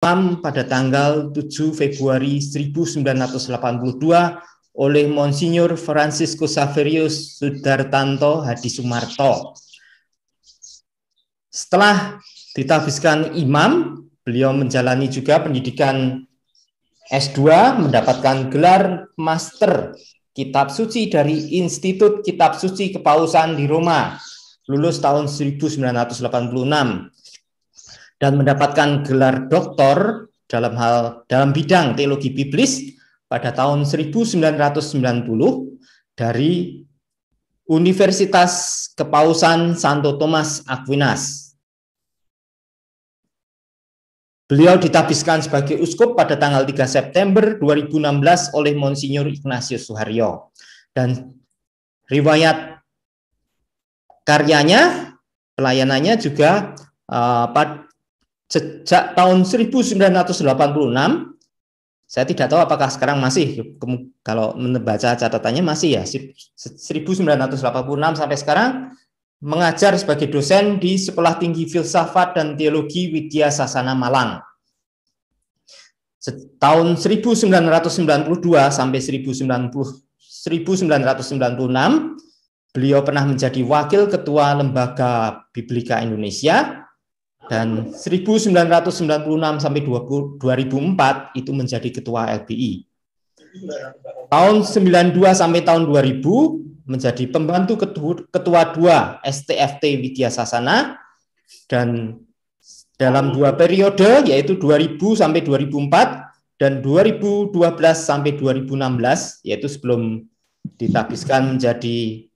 PAM pada tanggal 7 Februari 1982 oleh Monsignor Francisco Saverius Sudartanto Hadi Sumarto. Setelah ditahbiskan imam, beliau menjalani juga pendidikan S2, mendapatkan gelar Master Kitab Suci dari Institut Kitab Suci Kepausan di Roma, lulus tahun 1986 dan mendapatkan gelar doktor dalam hal dalam bidang teologi biblis pada tahun 1990 dari Universitas Kepausan Santo Thomas Aquinas. Beliau ditabiskan sebagai uskup pada tanggal 3 September 2016 oleh Monsinyur Ignatius Suharyo. Dan riwayat karyanya, pelayanannya juga uh, sejak tahun 1986 saya tidak tahu apakah sekarang masih kalau membaca catatannya masih ya 1986 sampai sekarang mengajar sebagai dosen di Sekolah Tinggi Filsafat dan Teologi Widya Sasana Malang. Tahun 1992 sampai 1990, 1996, beliau pernah menjadi Wakil Ketua Lembaga Biblika Indonesia dan 1996 sampai 2004 itu menjadi ketua LBI. Tahun 92 sampai tahun 2000 menjadi pembantu ketua, ketua 2 STFT Widya Sasana dan dalam dua periode yaitu 2000 sampai 2004 dan 2012 sampai 2016 yaitu sebelum ditabiskan menjadi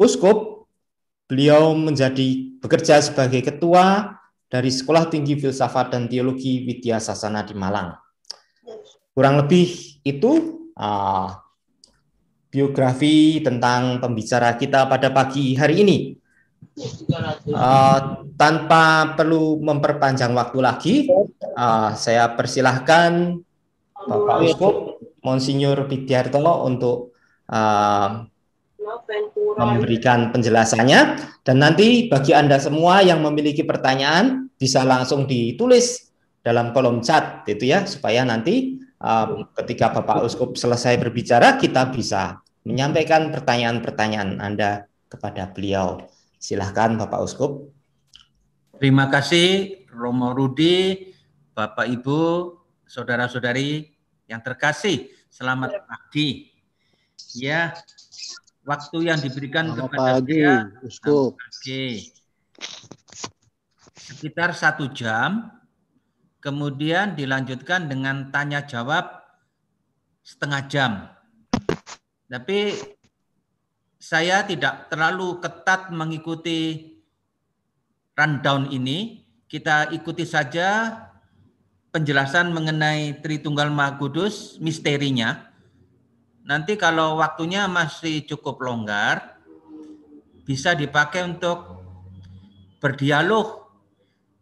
uskup Beliau menjadi bekerja sebagai ketua dari Sekolah Tinggi Filsafat dan Teologi Widya Sasana di Malang. Kurang lebih itu uh, biografi tentang pembicara kita pada pagi hari ini. Uh, tanpa perlu memperpanjang waktu lagi, uh, saya persilahkan Bapak Uskup Monsinyur Pidiarto untuk uh, memberikan penjelasannya dan nanti bagi Anda semua yang memiliki pertanyaan bisa langsung ditulis dalam kolom chat itu ya supaya nanti um, ketika Bapak Uskup selesai berbicara kita bisa menyampaikan pertanyaan-pertanyaan Anda kepada beliau. Silahkan Bapak Uskup. Terima kasih Romo Rudi, Bapak Ibu, saudara-saudari yang terkasih. Selamat pagi. Ya, waktu yang diberikan Selamat kepada pagi, dia Uskup. pagi sekitar satu jam kemudian dilanjutkan dengan tanya jawab setengah jam tapi saya tidak terlalu ketat mengikuti rundown ini. Kita ikuti saja penjelasan mengenai Tritunggal Maha Kudus, misterinya nanti kalau waktunya masih cukup longgar, bisa dipakai untuk berdialog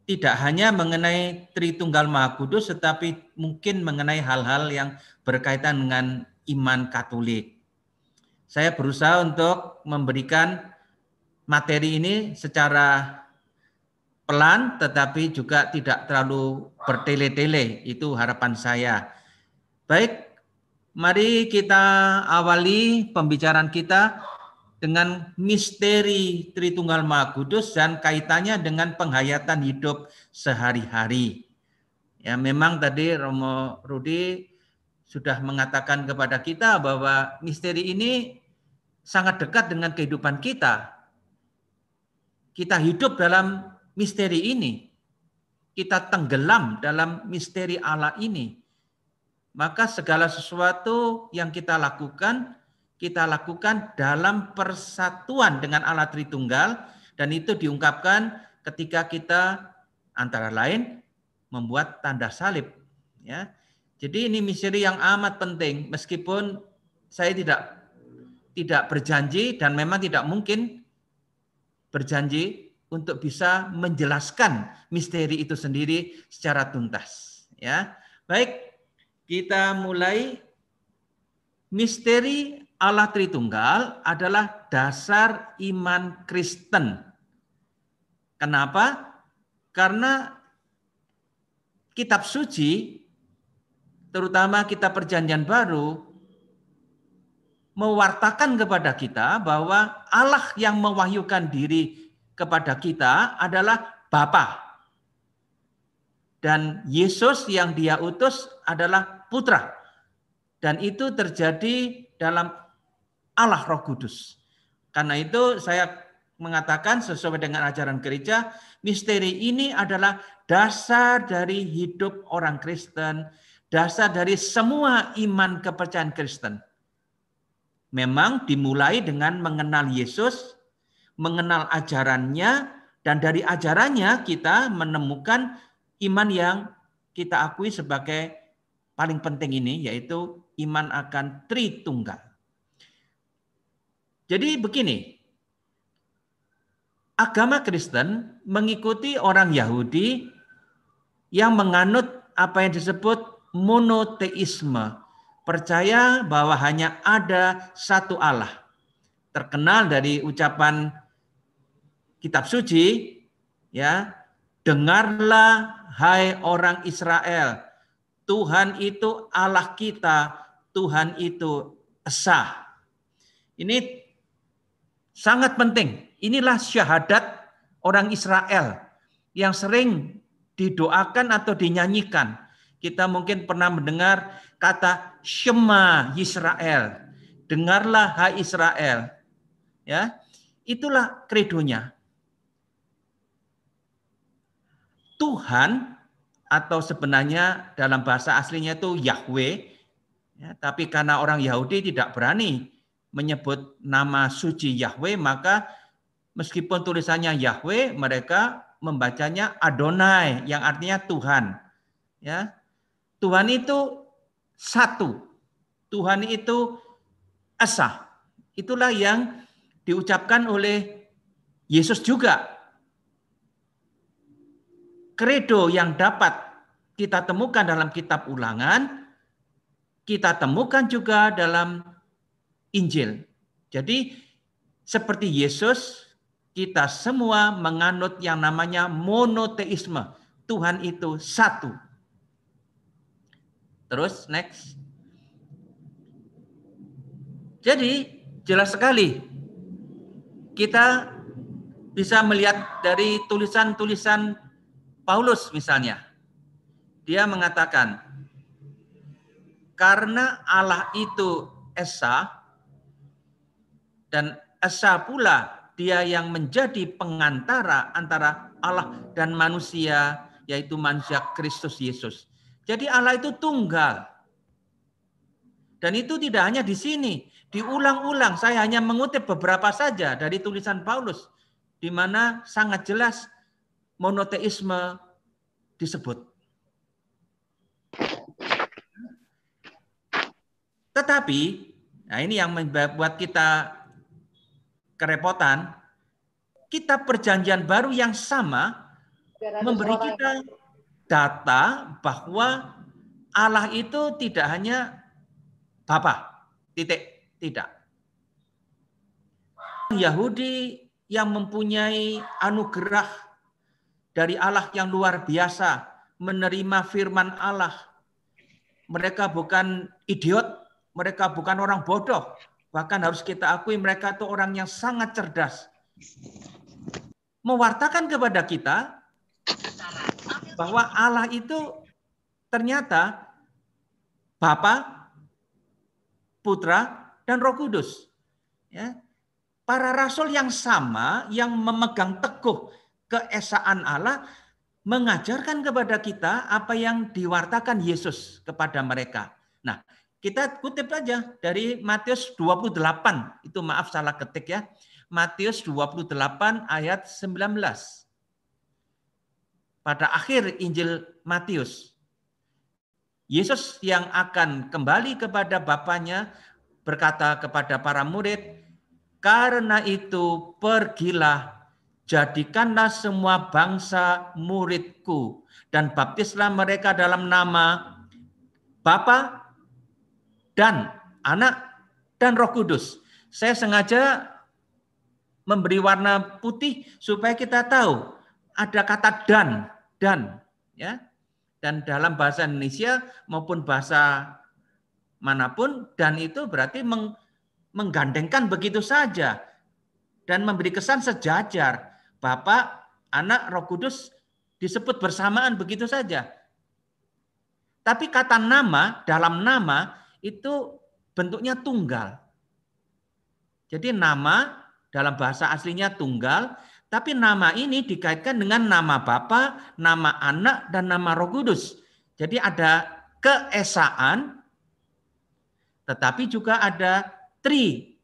tidak hanya mengenai Tritunggal Maha Kudus, tetapi mungkin mengenai hal-hal yang berkaitan dengan iman Katolik. Saya berusaha untuk memberikan materi ini secara pelan, tetapi juga tidak terlalu bertele-tele. Itu harapan saya. Baik, Mari kita awali pembicaraan kita dengan misteri Tritunggal Maha Kudus dan kaitannya dengan penghayatan hidup sehari-hari. Ya, memang tadi Romo Rudi sudah mengatakan kepada kita bahwa misteri ini sangat dekat dengan kehidupan kita. Kita hidup dalam misteri ini. Kita tenggelam dalam misteri Allah ini maka segala sesuatu yang kita lakukan kita lakukan dalam persatuan dengan Allah Tritunggal dan itu diungkapkan ketika kita antara lain membuat tanda salib ya. Jadi ini misteri yang amat penting meskipun saya tidak tidak berjanji dan memang tidak mungkin berjanji untuk bisa menjelaskan misteri itu sendiri secara tuntas ya. Baik, kita mulai misteri Allah Tritunggal adalah dasar iman Kristen. Kenapa? Karena kitab suci terutama kitab perjanjian baru mewartakan kepada kita bahwa Allah yang mewahyukan diri kepada kita adalah Bapa. Dan Yesus yang dia utus adalah putra. Dan itu terjadi dalam Allah Roh Kudus. Karena itu saya mengatakan sesuai dengan ajaran gereja, misteri ini adalah dasar dari hidup orang Kristen, dasar dari semua iman kepercayaan Kristen. Memang dimulai dengan mengenal Yesus, mengenal ajarannya, dan dari ajarannya kita menemukan iman yang kita akui sebagai paling penting ini yaitu iman akan Tritunggal. Jadi begini, agama Kristen mengikuti orang Yahudi yang menganut apa yang disebut monoteisme, percaya bahwa hanya ada satu Allah. Terkenal dari ucapan kitab suci, ya, dengarlah hai orang Israel, Tuhan itu Allah kita, Tuhan itu Esa. Ini sangat penting. Inilah syahadat orang Israel yang sering didoakan atau dinyanyikan. Kita mungkin pernah mendengar kata Shema Israel. Dengarlah hai Israel. Ya. Itulah kredonya. Tuhan atau sebenarnya dalam bahasa aslinya itu Yahweh, ya, tapi karena orang Yahudi tidak berani menyebut nama suci Yahweh, maka meskipun tulisannya Yahweh, mereka membacanya Adonai, yang artinya Tuhan. Ya, Tuhan itu satu, Tuhan itu esa. Itulah yang diucapkan oleh Yesus juga kredo yang dapat kita temukan dalam kitab ulangan, kita temukan juga dalam Injil. Jadi seperti Yesus, kita semua menganut yang namanya monoteisme. Tuhan itu satu. Terus next. Jadi jelas sekali kita bisa melihat dari tulisan-tulisan Paulus misalnya, dia mengatakan, karena Allah itu Esa, dan Esa pula dia yang menjadi pengantara antara Allah dan manusia, yaitu manusia Kristus Yesus. Jadi Allah itu tunggal. Dan itu tidak hanya di sini, diulang-ulang. Saya hanya mengutip beberapa saja dari tulisan Paulus, di mana sangat jelas monoteisme disebut. Tetapi, nah ini yang membuat kita kerepotan, Kitab perjanjian baru yang sama memberi kita data bahwa Allah itu tidak hanya Bapa, titik, tidak. Yahudi yang mempunyai anugerah dari Allah yang luar biasa, menerima firman Allah. Mereka bukan idiot, mereka bukan orang bodoh. Bahkan harus kita akui mereka itu orang yang sangat cerdas. Mewartakan kepada kita bahwa Allah itu ternyata Bapa, Putra, dan Roh Kudus. Ya. Para rasul yang sama yang memegang teguh keesaan Allah mengajarkan kepada kita apa yang diwartakan Yesus kepada mereka. Nah, kita kutip saja dari Matius 28. Itu maaf salah ketik ya. Matius 28 ayat 19. Pada akhir Injil Matius, Yesus yang akan kembali kepada Bapaknya berkata kepada para murid, "Karena itu pergilah jadikanlah semua bangsa muridku dan baptislah mereka dalam nama Bapa dan Anak dan Roh Kudus. Saya sengaja memberi warna putih supaya kita tahu ada kata dan dan ya. Dan dalam bahasa Indonesia maupun bahasa manapun dan itu berarti menggandengkan begitu saja dan memberi kesan sejajar Bapak, Anak, Roh Kudus disebut bersamaan begitu saja. Tapi kata nama dalam nama itu bentuknya tunggal. Jadi nama dalam bahasa aslinya tunggal, tapi nama ini dikaitkan dengan nama Bapa, nama Anak dan nama Roh Kudus. Jadi ada keesaan tetapi juga ada tri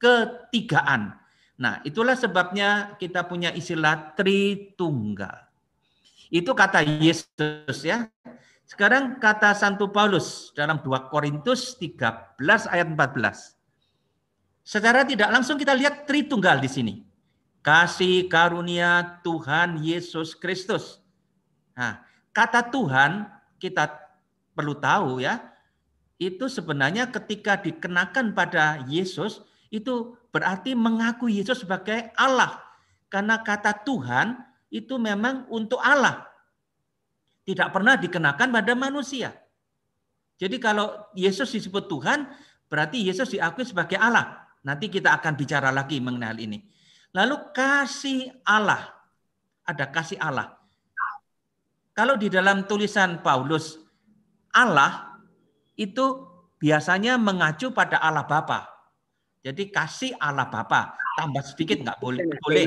ketigaan. Nah, itulah sebabnya kita punya istilah Tritunggal. Itu kata Yesus ya. Sekarang kata Santo Paulus dalam 2 Korintus 13 ayat 14. Secara tidak langsung kita lihat Tritunggal di sini. Kasih karunia Tuhan Yesus Kristus. Nah, kata Tuhan kita perlu tahu ya, itu sebenarnya ketika dikenakan pada Yesus itu berarti mengakui Yesus sebagai Allah. Karena kata Tuhan itu memang untuk Allah. Tidak pernah dikenakan pada manusia. Jadi kalau Yesus disebut Tuhan, berarti Yesus diakui sebagai Allah. Nanti kita akan bicara lagi mengenai hal ini. Lalu kasih Allah. Ada kasih Allah. Kalau di dalam tulisan Paulus, Allah itu biasanya mengacu pada Allah Bapa. Jadi kasih Allah Bapa, tambah sedikit nggak boleh, boleh.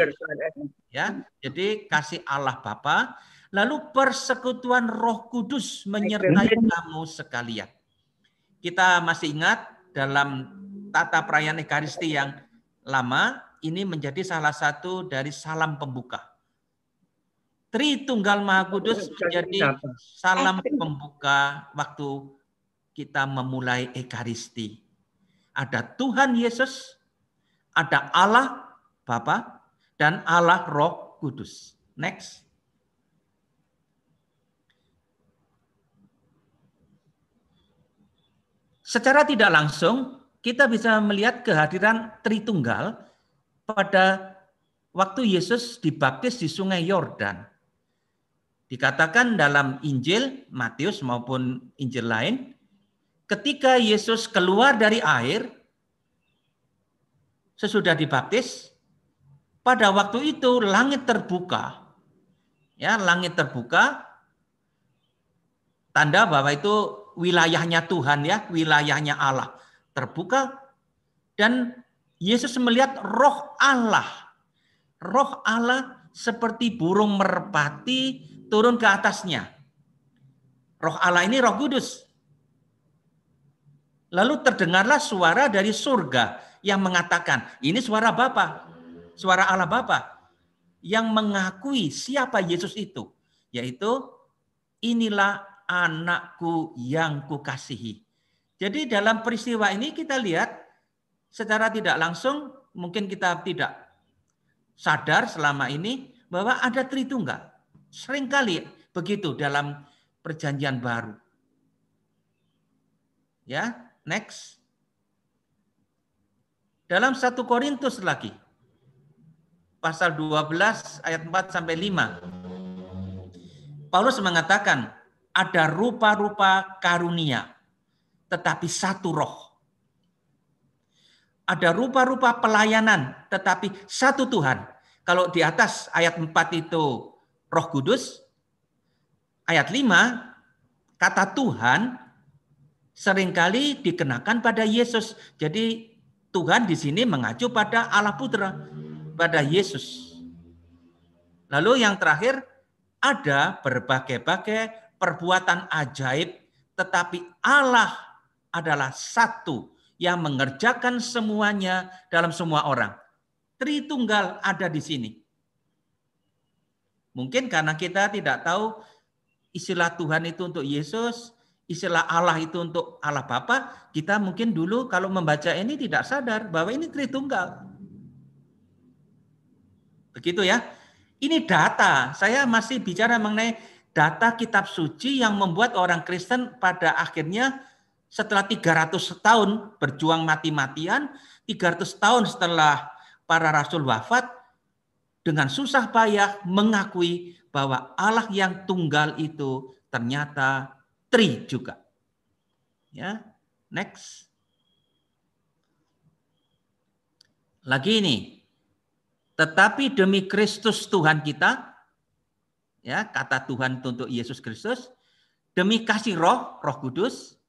Ya, jadi kasih Allah Bapa, lalu persekutuan Roh Kudus menyertai kamu sekalian. Kita masih ingat dalam tata perayaan Ekaristi yang lama, ini menjadi salah satu dari salam pembuka. Tunggal Maha Kudus menjadi salam eh, pembuka waktu kita memulai Ekaristi. Ada Tuhan Yesus, ada Allah Bapa dan Allah Roh Kudus. Next. Secara tidak langsung kita bisa melihat kehadiran Tritunggal pada waktu Yesus dibaptis di Sungai Yordan. Dikatakan dalam Injil Matius maupun Injil lain ketika Yesus keluar dari air sesudah dibaptis pada waktu itu langit terbuka ya langit terbuka tanda bahwa itu wilayahnya Tuhan ya wilayahnya Allah terbuka dan Yesus melihat roh Allah roh Allah seperti burung merpati turun ke atasnya roh Allah ini roh kudus Lalu terdengarlah suara dari surga yang mengatakan, ini suara Bapa, suara Allah Bapa yang mengakui siapa Yesus itu, yaitu inilah anakku yang kukasihi. Jadi dalam peristiwa ini kita lihat secara tidak langsung mungkin kita tidak sadar selama ini bahwa ada Tritunggal. Seringkali begitu dalam perjanjian baru. Ya, Next. Dalam 1 Korintus lagi. Pasal 12 ayat 4 sampai 5. Paulus mengatakan ada rupa-rupa karunia tetapi satu roh. Ada rupa-rupa pelayanan tetapi satu Tuhan. Kalau di atas ayat 4 itu Roh Kudus, ayat 5 kata Tuhan seringkali dikenakan pada Yesus. Jadi Tuhan di sini mengacu pada Allah Putra, pada Yesus. Lalu yang terakhir ada berbagai-bagai perbuatan ajaib tetapi Allah adalah satu yang mengerjakan semuanya dalam semua orang. Tritunggal ada di sini. Mungkin karena kita tidak tahu istilah Tuhan itu untuk Yesus, istilah Allah itu untuk Allah Bapa, kita mungkin dulu kalau membaca ini tidak sadar bahwa ini Tritunggal. Begitu ya. Ini data. Saya masih bicara mengenai data kitab suci yang membuat orang Kristen pada akhirnya setelah 300 tahun berjuang mati-matian, 300 tahun setelah para rasul wafat, dengan susah payah mengakui bahwa Allah yang tunggal itu ternyata tri juga. Ya, next. Lagi ini. Tetapi demi Kristus Tuhan kita, ya kata Tuhan untuk Yesus Kristus, demi kasih Roh, Roh Kudus,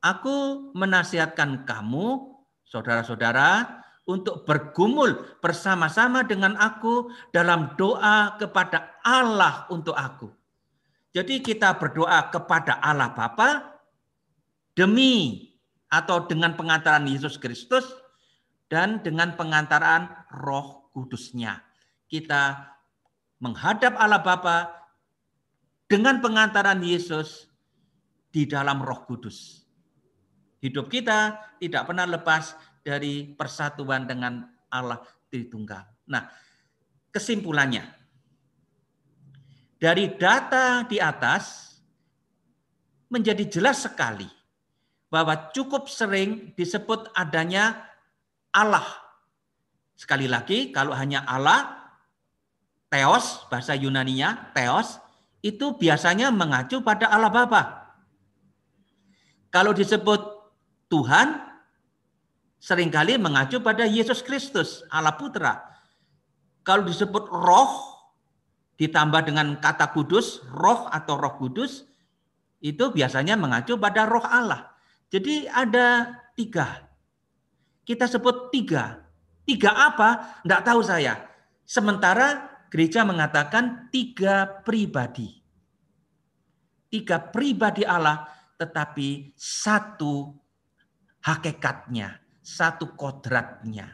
aku menasihatkan kamu, saudara-saudara, untuk bergumul bersama-sama dengan aku dalam doa kepada Allah untuk aku. Jadi kita berdoa kepada Allah Bapa demi atau dengan pengantaran Yesus Kristus dan dengan pengantaran Roh Kudusnya. Kita menghadap Allah Bapa dengan pengantaran Yesus di dalam Roh Kudus. Hidup kita tidak pernah lepas dari persatuan dengan Allah Tritunggal. Nah, kesimpulannya, dari data di atas menjadi jelas sekali bahwa cukup sering disebut adanya Allah. Sekali lagi, kalau hanya Allah, Theos bahasa Yunaninya, Theos itu biasanya mengacu pada Allah Bapa. Kalau disebut Tuhan, seringkali mengacu pada Yesus Kristus, Allah Putra. Kalau disebut roh, ditambah dengan kata kudus, roh atau roh kudus, itu biasanya mengacu pada roh Allah. Jadi ada tiga. Kita sebut tiga. Tiga apa? Tidak tahu saya. Sementara gereja mengatakan tiga pribadi. Tiga pribadi Allah tetapi satu hakikatnya, satu kodratnya.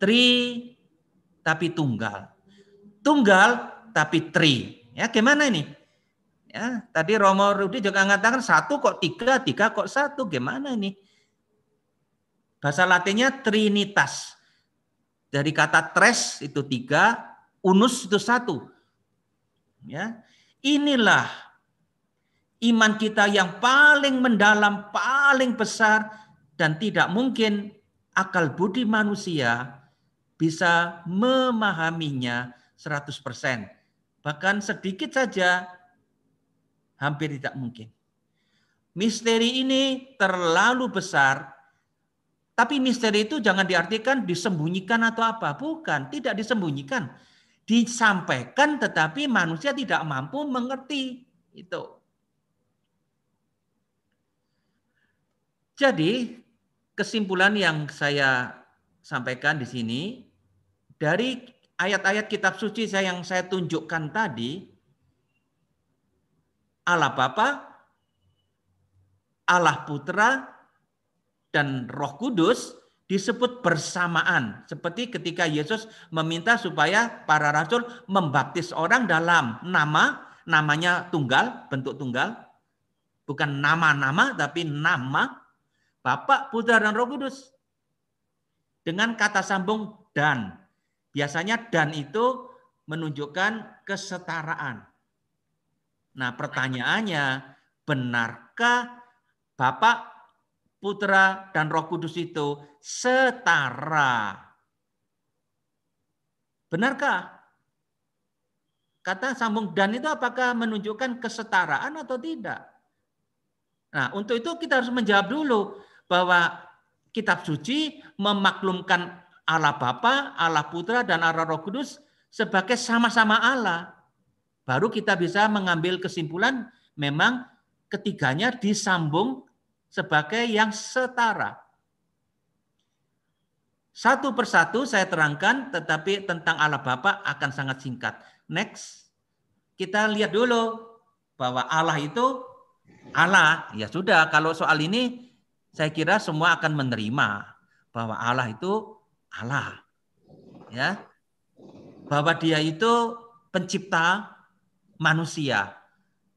Tri tapi tunggal. Tunggal tapi tri. Ya, gimana ini? Ya, tadi Romo Rudi juga mengatakan satu kok tiga, tiga kok satu, gimana ini? Bahasa Latinnya trinitas. Dari kata tres itu tiga, unus itu satu. Ya, inilah iman kita yang paling mendalam, paling besar, dan tidak mungkin akal budi manusia bisa memahaminya 100%. Bahkan sedikit saja hampir tidak mungkin. Misteri ini terlalu besar, tapi misteri itu jangan diartikan disembunyikan atau apa. Bukan, tidak disembunyikan. Disampaikan tetapi manusia tidak mampu mengerti. Itu. Jadi kesimpulan yang saya sampaikan di sini dari ayat-ayat kitab suci saya yang saya tunjukkan tadi, Allah Bapa, Allah Putra, dan Roh Kudus disebut bersamaan. Seperti ketika Yesus meminta supaya para rasul membaptis orang dalam nama, namanya tunggal, bentuk tunggal. Bukan nama-nama, tapi nama Bapa, Putra, dan Roh Kudus. Dengan kata sambung dan Biasanya dan itu menunjukkan kesetaraan. Nah, pertanyaannya, benarkah Bapak, Putra, dan Roh Kudus itu setara? Benarkah? Kata sambung dan itu apakah menunjukkan kesetaraan atau tidak? Nah, untuk itu kita harus menjawab dulu bahwa kitab suci memaklumkan Allah Bapa, Allah Putra, dan Allah Roh Kudus sebagai sama-sama Allah. Baru kita bisa mengambil kesimpulan memang ketiganya disambung sebagai yang setara. Satu persatu saya terangkan, tetapi tentang Allah Bapa akan sangat singkat. Next, kita lihat dulu bahwa Allah itu Allah. Ya sudah, kalau soal ini saya kira semua akan menerima bahwa Allah itu Allah. Ya. Bahwa dia itu pencipta manusia.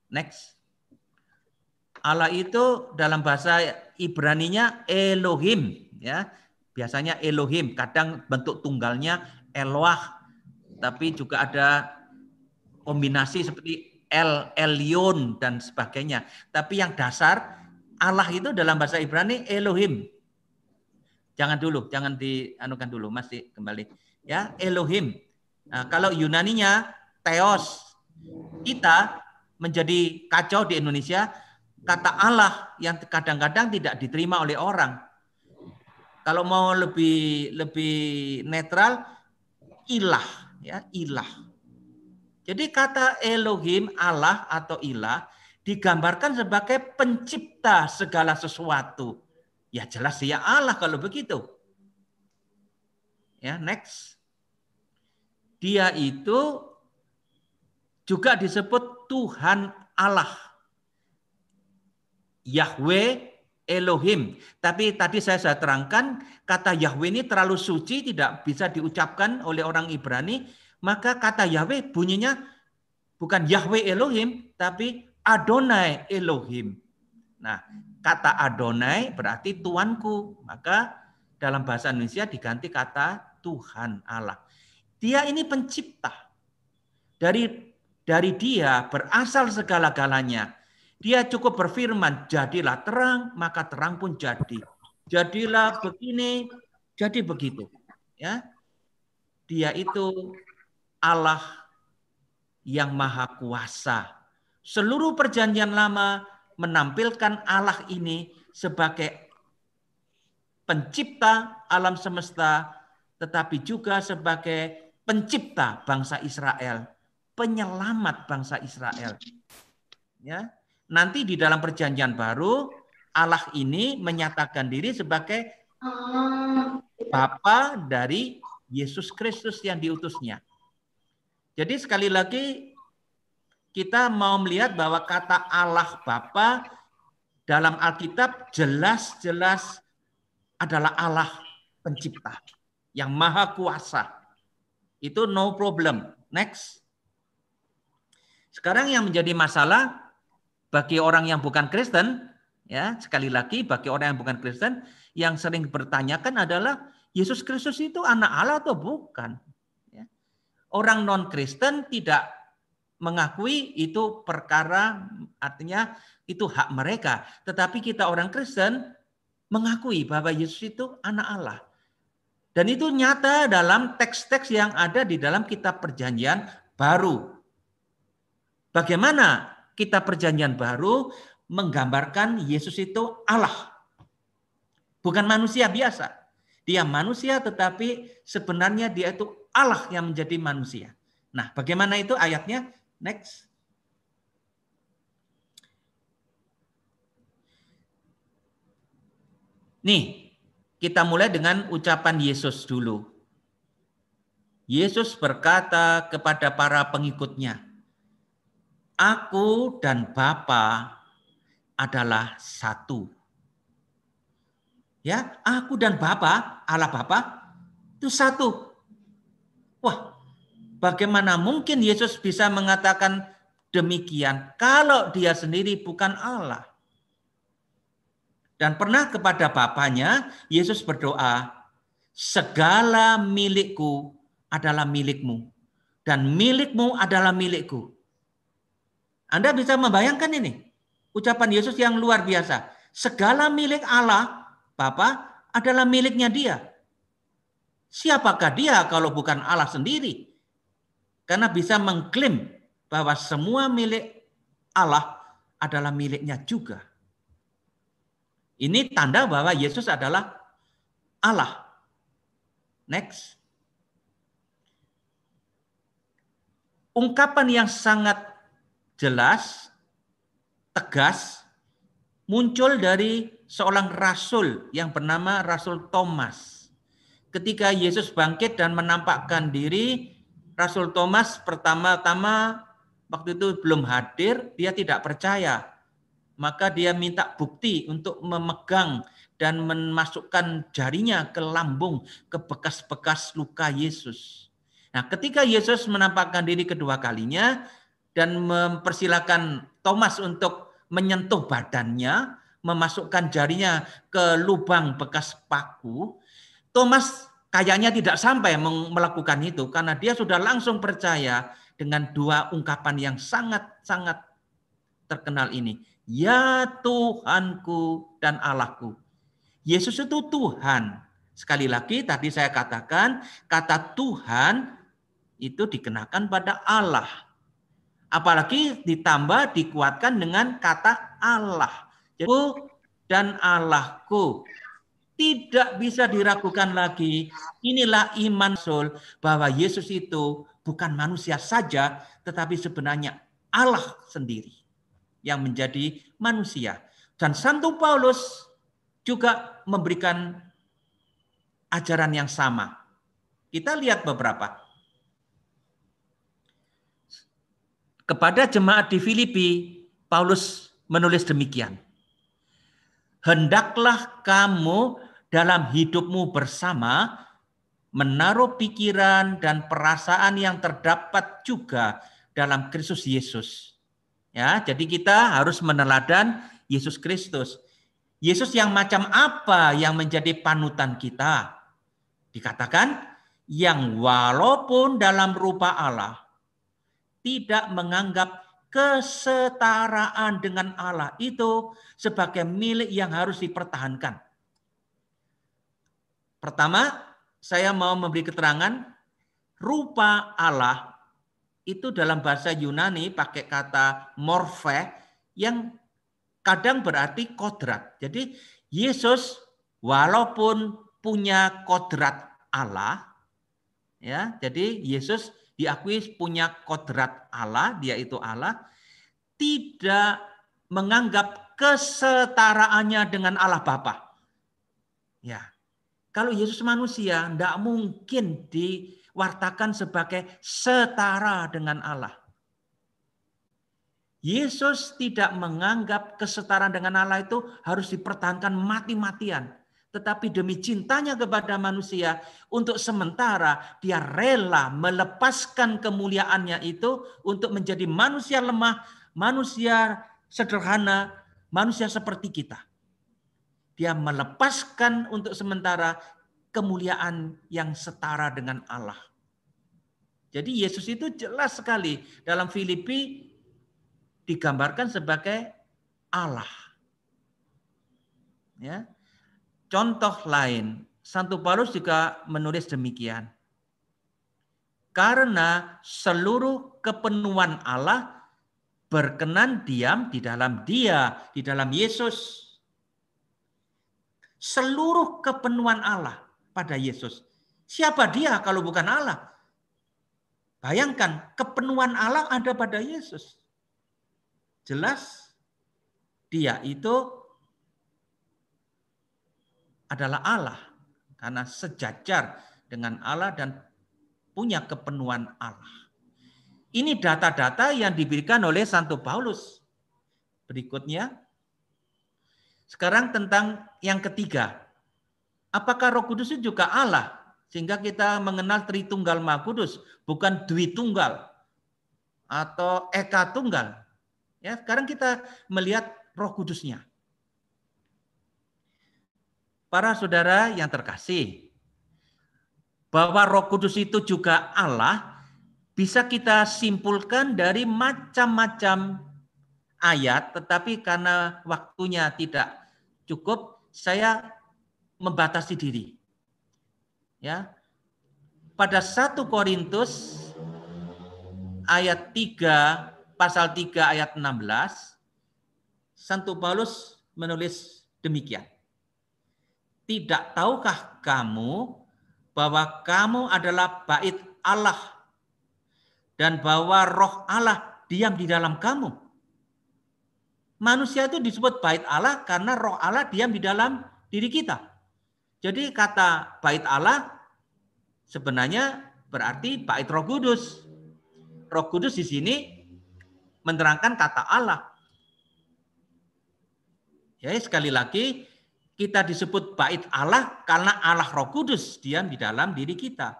Next. Allah itu dalam bahasa Ibrani-nya Elohim, ya. Biasanya Elohim, kadang bentuk tunggalnya Eloah, tapi juga ada kombinasi seperti El Elion dan sebagainya. Tapi yang dasar Allah itu dalam bahasa Ibrani Elohim, Jangan dulu, jangan dianukan dulu, masih kembali. Ya, Elohim. Nah, kalau Yunaninya Theos. Kita menjadi kacau di Indonesia kata Allah yang kadang-kadang tidak diterima oleh orang. Kalau mau lebih lebih netral ilah ya, ilah. Jadi kata Elohim Allah atau ilah digambarkan sebagai pencipta segala sesuatu. Ya jelas dia ya Allah kalau begitu. Ya, next. Dia itu juga disebut Tuhan Allah. Yahweh Elohim. Tapi tadi saya sudah terangkan kata Yahweh ini terlalu suci tidak bisa diucapkan oleh orang Ibrani, maka kata Yahweh bunyinya bukan Yahweh Elohim tapi Adonai Elohim. Nah, kata Adonai berarti Tuanku. Maka dalam bahasa Indonesia diganti kata Tuhan Allah. Dia ini pencipta. Dari dari dia berasal segala-galanya. Dia cukup berfirman, jadilah terang, maka terang pun jadi. Jadilah begini, jadi begitu. Ya. Dia itu Allah yang maha kuasa. Seluruh perjanjian lama menampilkan Allah ini sebagai pencipta alam semesta, tetapi juga sebagai pencipta bangsa Israel, penyelamat bangsa Israel. Ya, nanti di dalam perjanjian baru Allah ini menyatakan diri sebagai Bapa dari Yesus Kristus yang diutusnya. Jadi sekali lagi kita mau melihat bahwa kata Allah Bapa dalam Alkitab jelas-jelas adalah Allah pencipta yang maha kuasa. Itu no problem. Next. Sekarang yang menjadi masalah bagi orang yang bukan Kristen, ya sekali lagi bagi orang yang bukan Kristen yang sering bertanyakan adalah Yesus Kristus itu anak Allah atau bukan? Ya. Orang non Kristen tidak mengakui itu perkara artinya itu hak mereka. Tetapi kita orang Kristen mengakui bahwa Yesus itu anak Allah. Dan itu nyata dalam teks-teks yang ada di dalam kitab perjanjian baru. Bagaimana kitab perjanjian baru menggambarkan Yesus itu Allah. Bukan manusia biasa. Dia manusia tetapi sebenarnya dia itu Allah yang menjadi manusia. Nah, bagaimana itu ayatnya? Next. Nih, kita mulai dengan ucapan Yesus dulu. Yesus berkata kepada para pengikutnya, Aku dan Bapa adalah satu. Ya, aku dan Bapa, Allah Bapa itu satu. Wah, Bagaimana mungkin Yesus bisa mengatakan demikian kalau dia sendiri bukan Allah? Dan pernah kepada Bapaknya, Yesus berdoa, segala milikku adalah milikmu. Dan milikmu adalah milikku. Anda bisa membayangkan ini. Ucapan Yesus yang luar biasa. Segala milik Allah, Bapa adalah miliknya dia. Siapakah dia kalau bukan Allah sendiri? Karena bisa mengklaim bahwa semua milik Allah adalah miliknya juga. Ini tanda bahwa Yesus adalah Allah. Next. Ungkapan yang sangat jelas, tegas, muncul dari seorang rasul yang bernama Rasul Thomas. Ketika Yesus bangkit dan menampakkan diri, Rasul Thomas pertama-tama waktu itu belum hadir, dia tidak percaya. Maka dia minta bukti untuk memegang dan memasukkan jarinya ke lambung, ke bekas-bekas luka Yesus. Nah, ketika Yesus menampakkan diri kedua kalinya dan mempersilahkan Thomas untuk menyentuh badannya, memasukkan jarinya ke lubang bekas paku, Thomas kayaknya tidak sampai melakukan itu karena dia sudah langsung percaya dengan dua ungkapan yang sangat-sangat terkenal ini. Ya Tuhanku dan Allahku. Yesus itu Tuhan. Sekali lagi tadi saya katakan kata Tuhan itu dikenakan pada Allah. Apalagi ditambah dikuatkan dengan kata Allah. Jadi dan Allahku tidak bisa diragukan lagi. Inilah iman Sul bahwa Yesus itu bukan manusia saja, tetapi sebenarnya Allah sendiri yang menjadi manusia. Dan Santo Paulus juga memberikan ajaran yang sama. Kita lihat beberapa. Kepada jemaat di Filipi, Paulus menulis demikian. Hendaklah kamu dalam hidupmu bersama, menaruh pikiran dan perasaan yang terdapat juga dalam Kristus Yesus. Ya, jadi kita harus meneladan Yesus Kristus. Yesus yang macam apa yang menjadi panutan kita? Dikatakan yang walaupun dalam rupa Allah tidak menganggap kesetaraan dengan Allah itu sebagai milik yang harus dipertahankan. Pertama, saya mau memberi keterangan rupa Allah itu dalam bahasa Yunani pakai kata morfe yang kadang berarti kodrat. Jadi Yesus walaupun punya kodrat Allah, ya, jadi Yesus diakui punya kodrat Allah, dia itu Allah, tidak menganggap kesetaraannya dengan Allah Bapa. Ya, kalau Yesus manusia, tidak mungkin diwartakan sebagai setara dengan Allah. Yesus tidak menganggap kesetaraan dengan Allah itu harus dipertahankan mati-matian. Tetapi demi cintanya kepada manusia, untuk sementara dia rela melepaskan kemuliaannya itu untuk menjadi manusia lemah, manusia sederhana, manusia seperti kita. Dia melepaskan untuk sementara kemuliaan yang setara dengan Allah. Jadi Yesus itu jelas sekali dalam Filipi digambarkan sebagai Allah. Ya. Contoh lain, Santo Paulus juga menulis demikian. Karena seluruh kepenuhan Allah berkenan diam di dalam Dia, di dalam Yesus seluruh kepenuhan Allah pada Yesus. Siapa dia kalau bukan Allah? Bayangkan kepenuhan Allah ada pada Yesus. Jelas dia itu adalah Allah karena sejajar dengan Allah dan punya kepenuhan Allah. Ini data-data yang diberikan oleh Santo Paulus. Berikutnya, sekarang tentang yang ketiga. Apakah Roh Kudus itu juga Allah? Sehingga kita mengenal Tritunggal Maha Kudus, bukan Dwi Tunggal atau Eka Tunggal. Ya, sekarang kita melihat Roh Kudusnya. Para saudara yang terkasih, bahwa Roh Kudus itu juga Allah bisa kita simpulkan dari macam-macam ayat, tetapi karena waktunya tidak cukup, saya membatasi diri. Ya. Pada 1 Korintus ayat 3 pasal 3 ayat 16 Santo Paulus menulis demikian. Tidak tahukah kamu bahwa kamu adalah bait Allah dan bahwa roh Allah diam di dalam kamu? manusia itu disebut bait Allah karena roh Allah diam di dalam diri kita. Jadi kata bait Allah sebenarnya berarti bait Roh Kudus. Roh Kudus di sini menerangkan kata Allah. Ya, sekali lagi kita disebut bait Allah karena Allah Roh Kudus diam di dalam diri kita.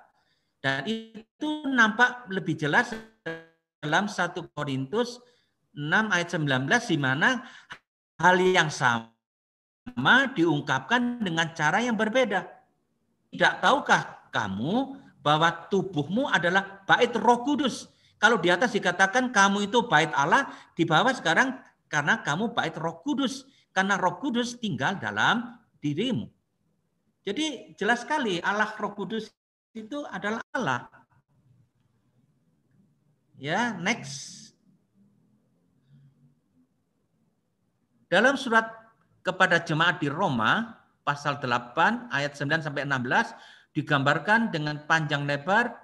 Dan itu nampak lebih jelas dalam 1 Korintus 6 ayat 19 di mana hal yang sama diungkapkan dengan cara yang berbeda. Tidak tahukah kamu bahwa tubuhmu adalah bait Roh Kudus? Kalau di atas dikatakan kamu itu bait Allah, di bawah sekarang karena kamu bait Roh Kudus, karena Roh Kudus tinggal dalam dirimu. Jadi jelas sekali Allah Roh Kudus itu adalah Allah. Ya, next Dalam surat kepada jemaat di Roma pasal 8 ayat 9 sampai 16 digambarkan dengan panjang lebar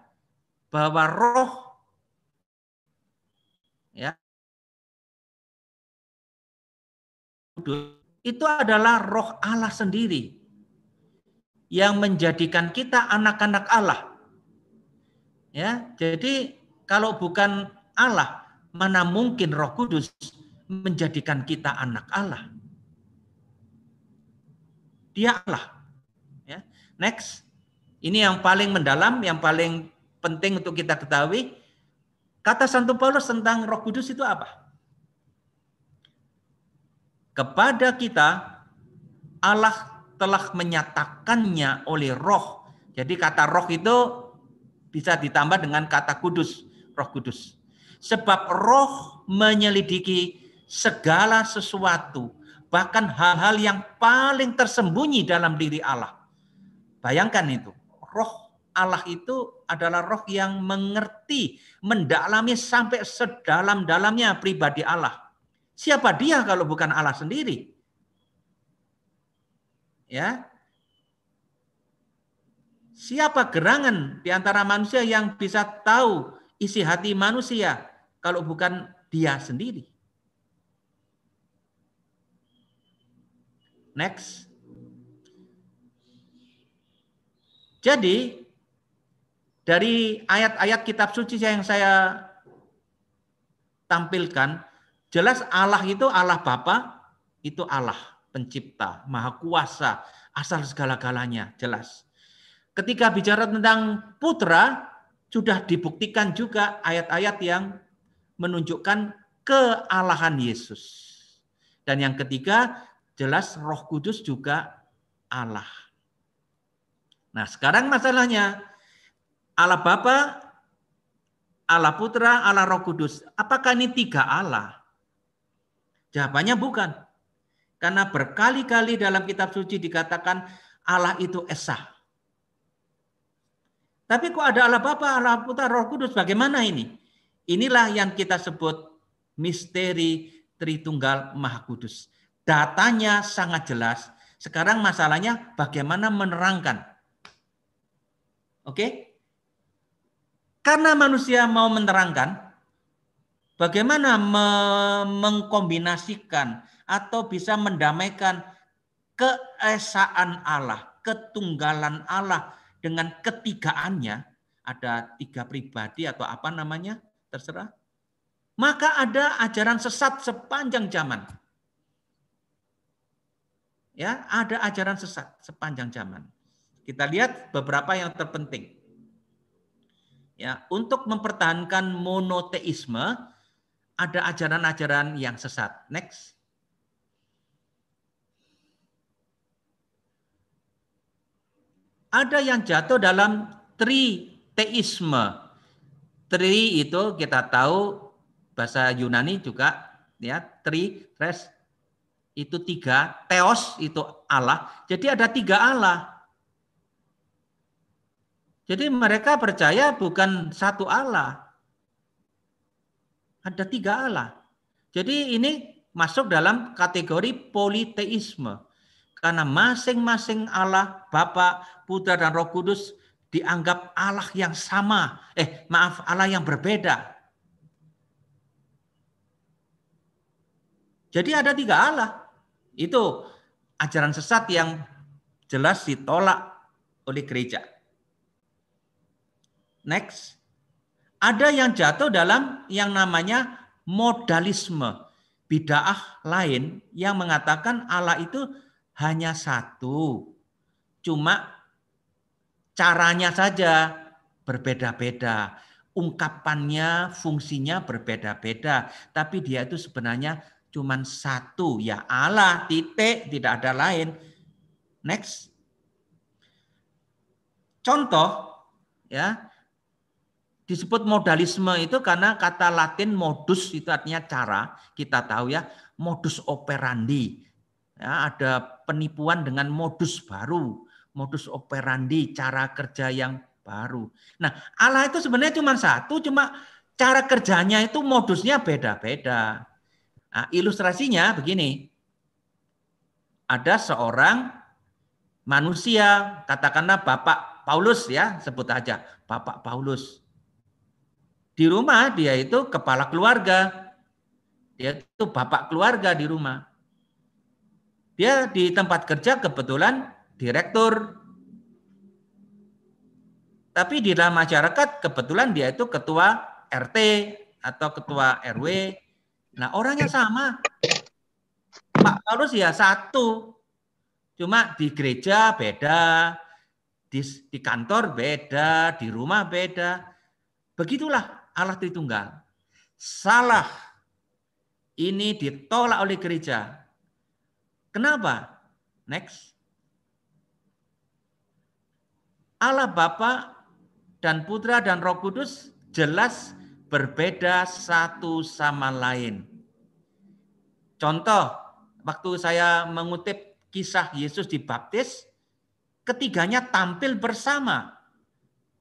bahwa roh ya itu adalah roh Allah sendiri yang menjadikan kita anak-anak Allah. Ya, jadi kalau bukan Allah, mana mungkin Roh Kudus menjadikan kita anak Allah. Dia Allah. Ya. Next. Ini yang paling mendalam, yang paling penting untuk kita ketahui. Kata Santo Paulus tentang Roh Kudus itu apa? Kepada kita Allah telah menyatakannya oleh Roh. Jadi kata Roh itu bisa ditambah dengan kata Kudus, Roh Kudus. Sebab Roh menyelidiki segala sesuatu, bahkan hal-hal yang paling tersembunyi dalam diri Allah. Bayangkan itu, roh Allah itu adalah roh yang mengerti, mendalami sampai sedalam-dalamnya pribadi Allah. Siapa dia kalau bukan Allah sendiri? Ya. Siapa gerangan di antara manusia yang bisa tahu isi hati manusia kalau bukan dia sendiri? Next. Jadi dari ayat-ayat kitab suci yang saya tampilkan, jelas Allah itu Allah Bapa, itu Allah pencipta, maha kuasa, asal segala-galanya, jelas. Ketika bicara tentang putra, sudah dibuktikan juga ayat-ayat yang menunjukkan kealahan Yesus. Dan yang ketiga, jelas Roh Kudus juga Allah. Nah, sekarang masalahnya Allah Bapa, Allah Putra, Allah Roh Kudus. Apakah ini tiga Allah? Jawabannya bukan. Karena berkali-kali dalam kitab suci dikatakan Allah itu Esa. Tapi kok ada Allah Bapa, Allah Putra, Roh Kudus? Bagaimana ini? Inilah yang kita sebut misteri Tritunggal Maha Kudus. Datanya sangat jelas. Sekarang masalahnya bagaimana menerangkan. Oke? Karena manusia mau menerangkan, bagaimana me mengkombinasikan atau bisa mendamaikan keesaan Allah, ketunggalan Allah dengan ketigaannya, ada tiga pribadi atau apa namanya, terserah. Maka ada ajaran sesat sepanjang zaman ya ada ajaran sesat sepanjang zaman. Kita lihat beberapa yang terpenting. Ya, untuk mempertahankan monoteisme ada ajaran-ajaran yang sesat. Next. Ada yang jatuh dalam triteisme. Tri itu kita tahu bahasa Yunani juga ya, tri, tres, itu tiga, teos itu Allah. Jadi ada tiga Allah. Jadi mereka percaya bukan satu Allah. Ada tiga Allah. Jadi ini masuk dalam kategori politeisme. Karena masing-masing Allah, Bapa, Putra, dan Roh Kudus dianggap Allah yang sama. Eh, maaf, Allah yang berbeda. Jadi ada tiga Allah. Itu ajaran sesat yang jelas ditolak oleh gereja. Next. Ada yang jatuh dalam yang namanya modalisme. Bidaah lain yang mengatakan Allah itu hanya satu. Cuma caranya saja berbeda-beda. Ungkapannya, fungsinya berbeda-beda. Tapi dia itu sebenarnya cuman satu ya Allah titik tidak ada lain. Next. Contoh ya disebut modalisme itu karena kata Latin modus itu artinya cara, kita tahu ya, modus operandi. Ya, ada penipuan dengan modus baru, modus operandi, cara kerja yang baru. Nah, Allah itu sebenarnya cuma satu, cuma cara kerjanya itu modusnya beda-beda. Nah, ilustrasinya begini. Ada seorang manusia, katakanlah Bapak Paulus ya, sebut aja Bapak Paulus. Di rumah dia itu kepala keluarga. Dia itu bapak keluarga di rumah. Dia di tempat kerja kebetulan direktur. Tapi di dalam masyarakat kebetulan dia itu ketua RT atau ketua RW Nah orangnya sama. Pak Paulus ya satu. Cuma di gereja beda, di, di kantor beda, di rumah beda. Begitulah Allah Tritunggal. Salah ini ditolak oleh gereja. Kenapa? Next. Allah Bapa dan Putra dan Roh Kudus jelas berbeda satu sama lain. Contoh, waktu saya mengutip kisah Yesus di Baptis, ketiganya tampil bersama.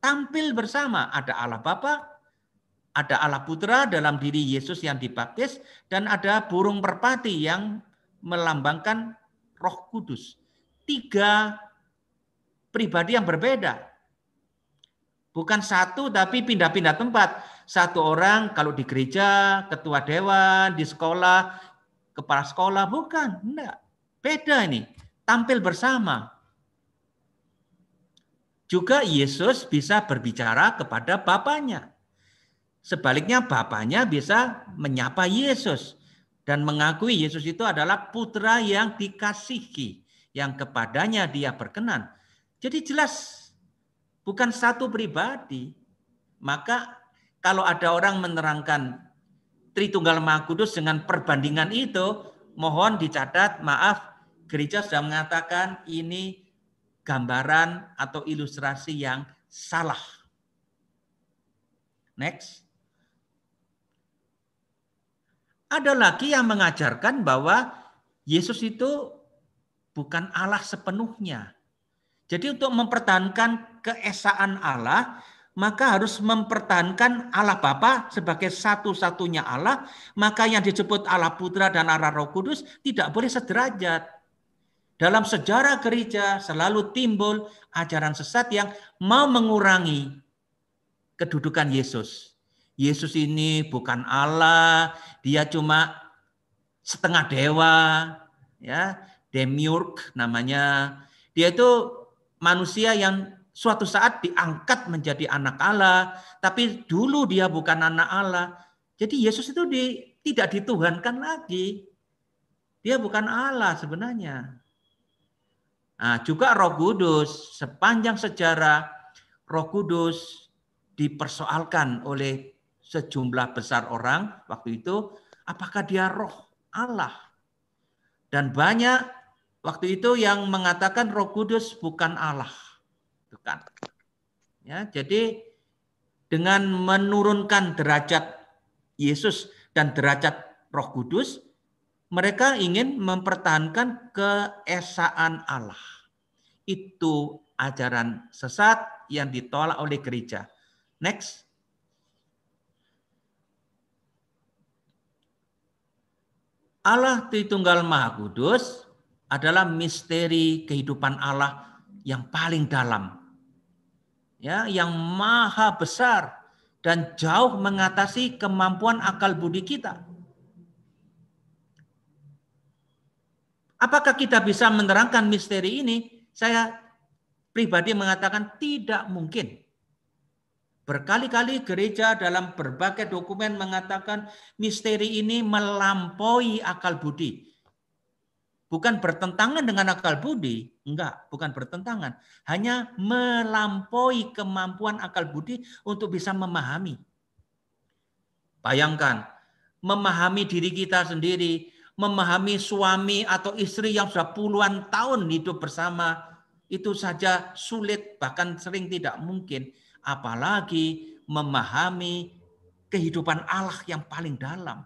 Tampil bersama, ada Allah Bapa, ada Allah Putra dalam diri Yesus yang dibaptis, dan ada burung merpati yang melambangkan roh kudus. Tiga pribadi yang berbeda, Bukan satu tapi pindah-pindah tempat. Satu orang kalau di gereja, ketua dewan, di sekolah, kepala sekolah, bukan. Enggak. Beda ini. Tampil bersama. Juga Yesus bisa berbicara kepada Bapaknya. Sebaliknya Bapaknya bisa menyapa Yesus dan mengakui Yesus itu adalah putra yang dikasihi, yang kepadanya dia berkenan. Jadi jelas bukan satu pribadi. Maka kalau ada orang menerangkan Tritunggal Maha Kudus dengan perbandingan itu, mohon dicatat, maaf, gereja sudah mengatakan ini gambaran atau ilustrasi yang salah. Next. Ada lagi yang mengajarkan bahwa Yesus itu bukan Allah sepenuhnya. Jadi untuk mempertahankan keesaan Allah, maka harus mempertahankan Allah Bapa sebagai satu-satunya Allah, maka yang disebut Allah Putra dan Allah Roh Kudus tidak boleh sederajat. Dalam sejarah gereja selalu timbul ajaran sesat yang mau mengurangi kedudukan Yesus. Yesus ini bukan Allah, dia cuma setengah dewa, ya, demiurg namanya. Dia itu manusia yang suatu saat diangkat menjadi anak Allah, tapi dulu dia bukan anak Allah. Jadi Yesus itu di, tidak dituhankan lagi. Dia bukan Allah sebenarnya. Nah, juga Roh Kudus sepanjang sejarah Roh Kudus dipersoalkan oleh sejumlah besar orang waktu itu apakah dia roh Allah. Dan banyak waktu itu yang mengatakan Roh Kudus bukan Allah tekan. Ya, jadi dengan menurunkan derajat Yesus dan derajat Roh Kudus, mereka ingin mempertahankan keesaan Allah. Itu ajaran sesat yang ditolak oleh gereja. Next. Allah Tritunggal Maha Kudus adalah misteri kehidupan Allah yang paling dalam ya yang maha besar dan jauh mengatasi kemampuan akal budi kita. Apakah kita bisa menerangkan misteri ini? Saya pribadi mengatakan tidak mungkin. Berkali-kali gereja dalam berbagai dokumen mengatakan misteri ini melampaui akal budi bukan bertentangan dengan akal budi, enggak, bukan bertentangan, hanya melampaui kemampuan akal budi untuk bisa memahami. Bayangkan, memahami diri kita sendiri, memahami suami atau istri yang sudah puluhan tahun hidup bersama, itu saja sulit, bahkan sering tidak mungkin, apalagi memahami kehidupan Allah yang paling dalam.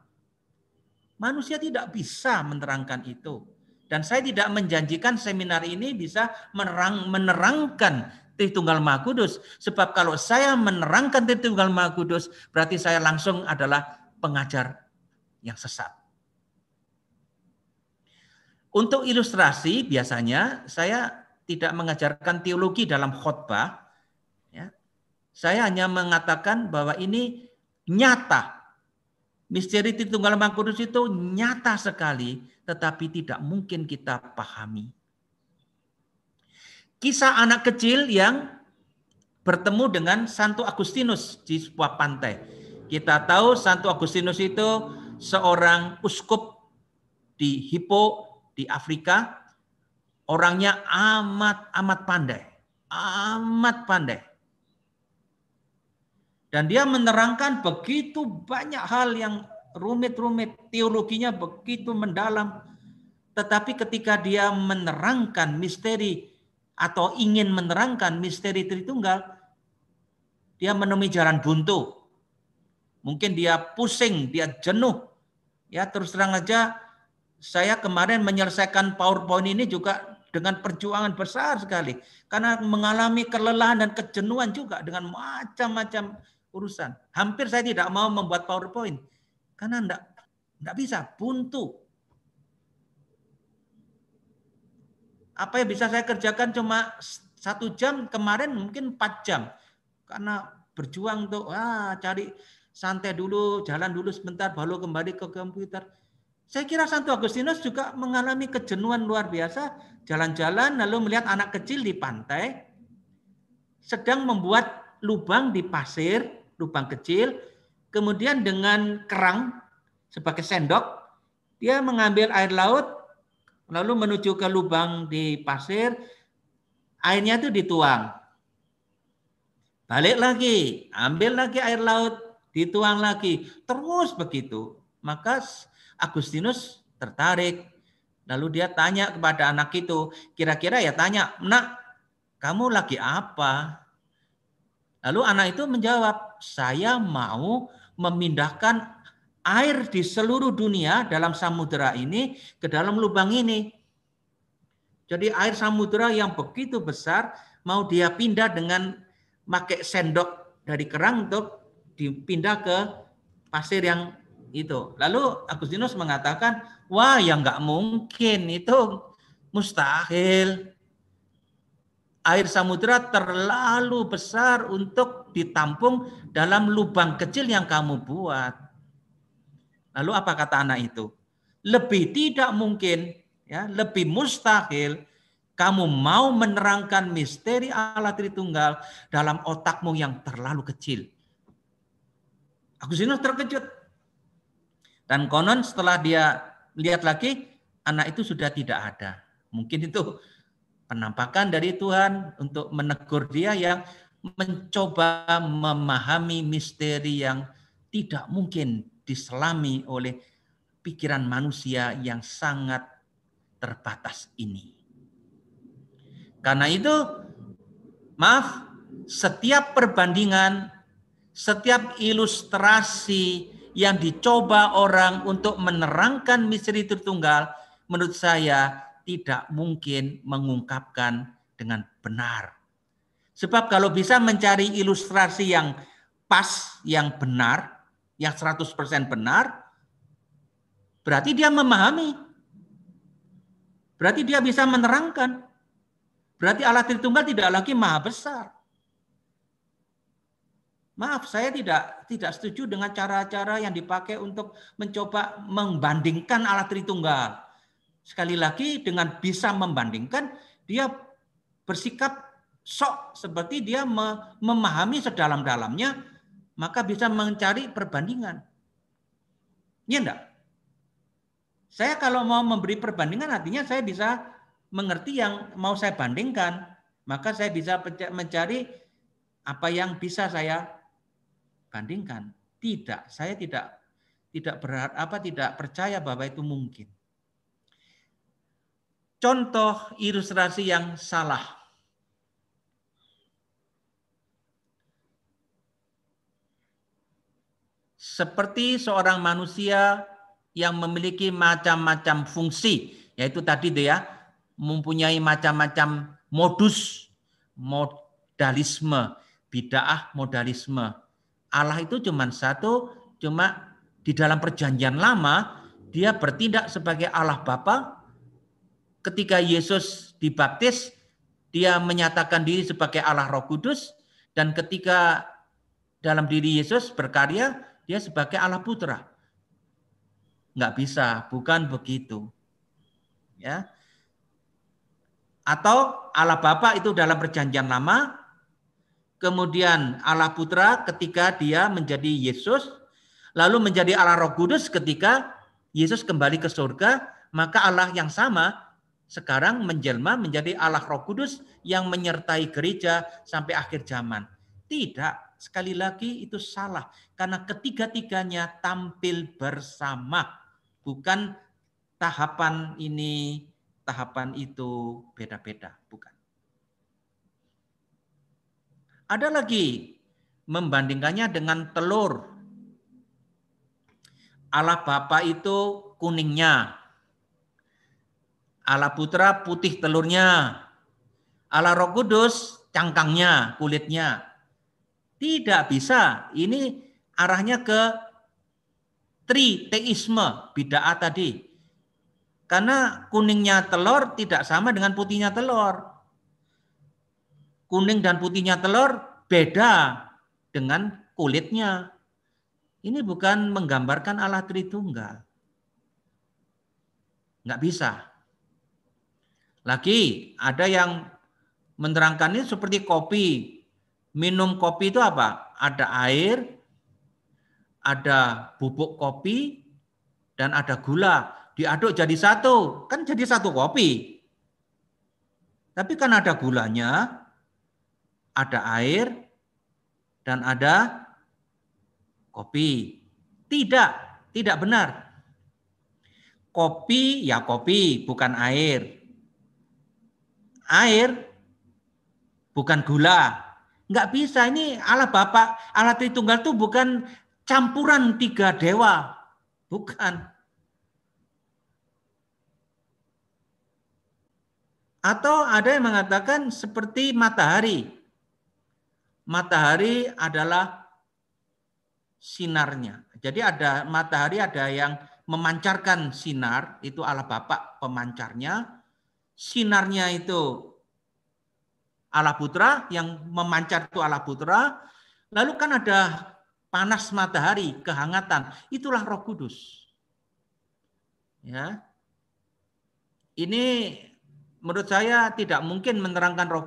Manusia tidak bisa menerangkan itu. Dan saya tidak menjanjikan seminar ini bisa menerang, menerangkan Tritunggal Maha Kudus. Sebab kalau saya menerangkan Tritunggal Maha Kudus, berarti saya langsung adalah pengajar yang sesat. Untuk ilustrasi biasanya saya tidak mengajarkan teologi dalam khotbah. Ya. Saya hanya mengatakan bahwa ini nyata. Misteri Tritunggal Maha Kudus itu nyata sekali tetapi tidak mungkin kita pahami. Kisah anak kecil yang bertemu dengan Santo Agustinus di sebuah pantai. Kita tahu Santo Agustinus itu seorang uskup di Hippo di Afrika. Orangnya amat amat pandai, amat pandai. Dan dia menerangkan begitu banyak hal yang rumit-rumit, teologinya begitu mendalam. Tetapi ketika dia menerangkan misteri atau ingin menerangkan misteri Tritunggal, dia menemui jalan buntu. Mungkin dia pusing, dia jenuh. Ya, terus terang aja saya kemarin menyelesaikan PowerPoint ini juga dengan perjuangan besar sekali karena mengalami kelelahan dan kejenuhan juga dengan macam-macam urusan. Hampir saya tidak mau membuat PowerPoint karena enggak, enggak bisa, buntu. Apa yang bisa saya kerjakan cuma satu jam, kemarin mungkin empat jam. Karena berjuang untuk ah, cari santai dulu, jalan dulu sebentar, baru kembali ke komputer. Saya kira Santo Agustinus juga mengalami kejenuhan luar biasa, jalan-jalan lalu melihat anak kecil di pantai sedang membuat lubang di pasir, lubang kecil, kemudian dengan kerang sebagai sendok, dia mengambil air laut, lalu menuju ke lubang di pasir, airnya itu dituang. Balik lagi, ambil lagi air laut, dituang lagi, terus begitu. Maka Agustinus tertarik. Lalu dia tanya kepada anak itu, kira-kira ya tanya, nak, kamu lagi apa? Lalu anak itu menjawab, saya mau memindahkan air di seluruh dunia dalam samudera ini ke dalam lubang ini. Jadi air samudera yang begitu besar mau dia pindah dengan pakai sendok dari kerang untuk dipindah ke pasir yang itu. Lalu Agustinus mengatakan, wah ya nggak mungkin itu mustahil air samudera terlalu besar untuk ditampung dalam lubang kecil yang kamu buat. Lalu apa kata anak itu? Lebih tidak mungkin, ya, lebih mustahil kamu mau menerangkan misteri Allah Tritunggal dalam otakmu yang terlalu kecil. Aku Agustinus terkejut. Dan konon setelah dia lihat lagi, anak itu sudah tidak ada. Mungkin itu penampakan dari Tuhan untuk menegur dia yang mencoba memahami misteri yang tidak mungkin diselami oleh pikiran manusia yang sangat terbatas ini. Karena itu, maaf, setiap perbandingan, setiap ilustrasi yang dicoba orang untuk menerangkan misteri tertunggal, menurut saya tidak mungkin mengungkapkan dengan benar. Sebab kalau bisa mencari ilustrasi yang pas, yang benar, yang 100% benar, berarti dia memahami. Berarti dia bisa menerangkan. Berarti Allah Tritunggal tidak lagi maha besar. Maaf, saya tidak tidak setuju dengan cara-cara yang dipakai untuk mencoba membandingkan Allah Tritunggal. Sekali lagi dengan bisa membandingkan dia bersikap sok seperti dia memahami sedalam-dalamnya maka bisa mencari perbandingan. Iya enggak? Saya kalau mau memberi perbandingan artinya saya bisa mengerti yang mau saya bandingkan, maka saya bisa mencari apa yang bisa saya bandingkan. Tidak, saya tidak tidak berharap apa tidak percaya bahwa itu mungkin contoh ilustrasi yang salah. Seperti seorang manusia yang memiliki macam-macam fungsi, yaitu tadi dia mempunyai macam-macam modus modalisme, bid'ah modalisme. Allah itu cuma satu, cuma di dalam perjanjian lama dia bertindak sebagai Allah Bapa, ketika Yesus dibaptis, dia menyatakan diri sebagai Allah Roh Kudus dan ketika dalam diri Yesus berkarya, dia sebagai Allah Putra. Nggak bisa, bukan begitu. Ya. Atau Allah Bapa itu dalam perjanjian lama, kemudian Allah Putra ketika dia menjadi Yesus, lalu menjadi Allah Roh Kudus ketika Yesus kembali ke surga, maka Allah yang sama sekarang menjelma menjadi Allah Roh Kudus yang menyertai gereja sampai akhir zaman. Tidak, sekali lagi itu salah karena ketiga-tiganya tampil bersama. Bukan tahapan ini, tahapan itu beda-beda, bukan. Ada lagi membandingkannya dengan telur. Allah Bapa itu kuningnya, Ala putra putih telurnya. Ala roh kudus cangkangnya, kulitnya. Tidak bisa. Ini arahnya ke triteisme, bid'ah tadi. Karena kuningnya telur tidak sama dengan putihnya telur. Kuning dan putihnya telur beda dengan kulitnya. Ini bukan menggambarkan Allah Tritunggal. Nggak bisa. Lagi ada yang menerangkan ini seperti kopi. Minum kopi itu apa? Ada air, ada bubuk kopi, dan ada gula. Diaduk jadi satu. Kan jadi satu kopi. Tapi kan ada gulanya, ada air, dan ada kopi. Tidak, tidak benar. Kopi ya kopi, bukan air air, bukan gula. Nggak bisa, ini Allah Bapa, Allah Tritunggal itu bukan campuran tiga dewa. Bukan. Atau ada yang mengatakan seperti matahari. Matahari adalah sinarnya. Jadi ada matahari ada yang memancarkan sinar, itu Allah bapak pemancarnya sinarnya itu ala Putra, yang memancar itu ala Putra. Lalu kan ada panas matahari, kehangatan. Itulah Roh Kudus. Ya. Ini menurut saya tidak mungkin menerangkan Roh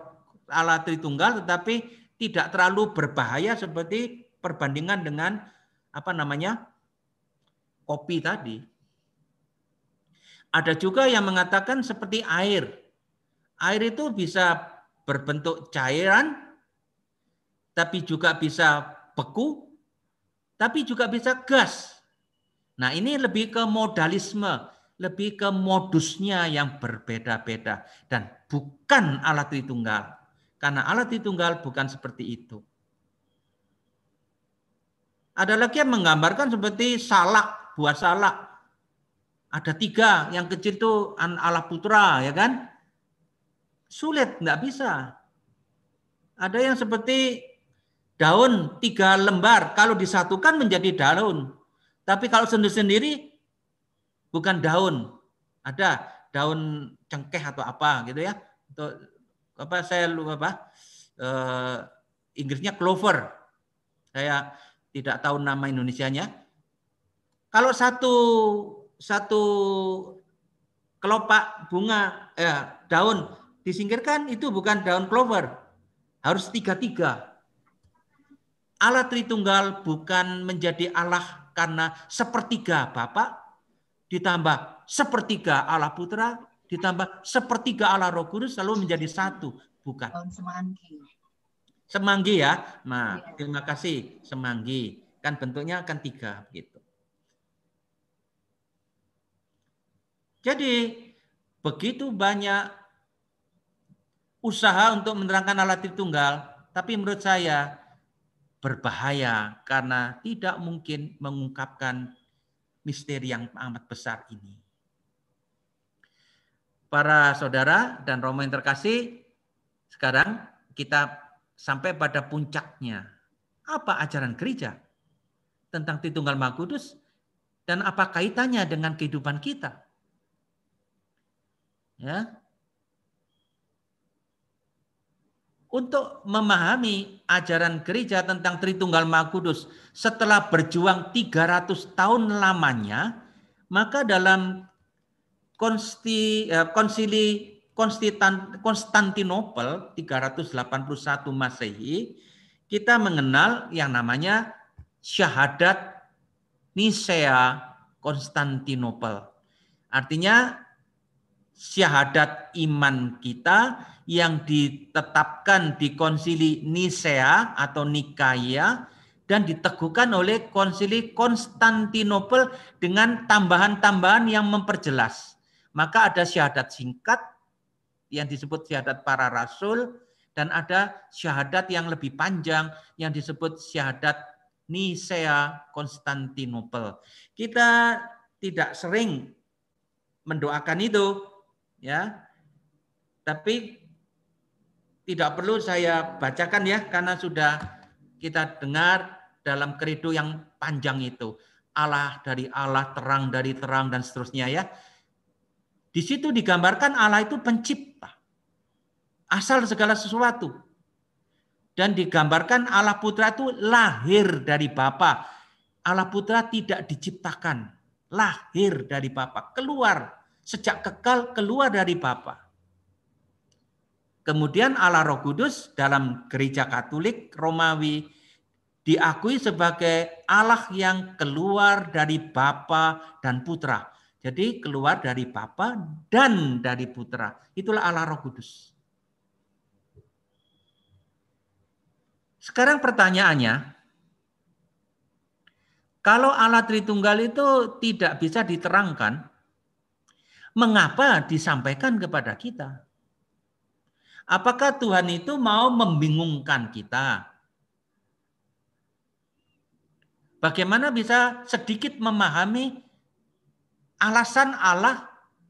Allah Tritunggal tetapi tidak terlalu berbahaya seperti perbandingan dengan apa namanya? kopi tadi. Ada juga yang mengatakan seperti air. Air itu bisa berbentuk cairan, tapi juga bisa beku, tapi juga bisa gas. Nah ini lebih ke modalisme, lebih ke modusnya yang berbeda-beda. Dan bukan alat Tritunggal. Karena alat Tritunggal bukan seperti itu. Ada lagi yang menggambarkan seperti salak, buah salak. Ada tiga, yang kecil itu ala putra, ya kan? Sulit, nggak bisa. Ada yang seperti daun tiga lembar, kalau disatukan menjadi daun. Tapi kalau sendiri-sendiri bukan daun. Ada daun cengkeh atau apa gitu ya. Untuk apa saya lupa apa? e, Inggrisnya clover. Saya tidak tahu nama Indonesianya. Kalau satu satu kelopak bunga eh, daun disingkirkan itu bukan daun clover. Harus tiga-tiga. Allah Tritunggal bukan menjadi Allah karena sepertiga bapak ditambah sepertiga Allah Putra ditambah sepertiga Allah Roh Kudus selalu menjadi satu, bukan. Semanggi. Semanggi ya. Nah, iya. terima kasih semanggi. Kan bentuknya akan tiga gitu. Jadi begitu banyak usaha untuk menerangkan alat Tritunggal, tapi menurut saya berbahaya karena tidak mungkin mengungkapkan misteri yang amat besar ini. Para saudara dan romo yang terkasih, sekarang kita sampai pada puncaknya. Apa ajaran gereja tentang Tritunggal Maha dan apa kaitannya dengan kehidupan kita? Ya. Untuk memahami ajaran gereja tentang Tritunggal Maha Kudus setelah berjuang 300 tahun lamanya, maka dalam konsti, eh, konsili Konstantinopel 381 Masehi, kita mengenal yang namanya syahadat Nisea Konstantinopel. Artinya syahadat iman kita yang ditetapkan di konsili Nisea atau Nikaya dan diteguhkan oleh konsili Konstantinopel dengan tambahan-tambahan yang memperjelas. Maka ada syahadat singkat yang disebut syahadat para rasul dan ada syahadat yang lebih panjang yang disebut syahadat Nisea Konstantinopel. Kita tidak sering mendoakan itu ya. Tapi tidak perlu saya bacakan ya karena sudah kita dengar dalam kerido yang panjang itu. Allah dari Allah, terang dari terang dan seterusnya ya. Di situ digambarkan Allah itu pencipta. Asal segala sesuatu. Dan digambarkan Allah Putra itu lahir dari Bapa. Allah Putra tidak diciptakan, lahir dari Bapa, keluar sejak kekal keluar dari Bapa. Kemudian Allah Roh Kudus dalam gereja Katolik Romawi diakui sebagai Allah yang keluar dari Bapa dan Putra. Jadi keluar dari Bapa dan dari Putra. Itulah Allah Roh Kudus. Sekarang pertanyaannya, kalau Allah Tritunggal itu tidak bisa diterangkan, Mengapa disampaikan kepada kita? Apakah Tuhan itu mau membingungkan kita? Bagaimana bisa sedikit memahami alasan Allah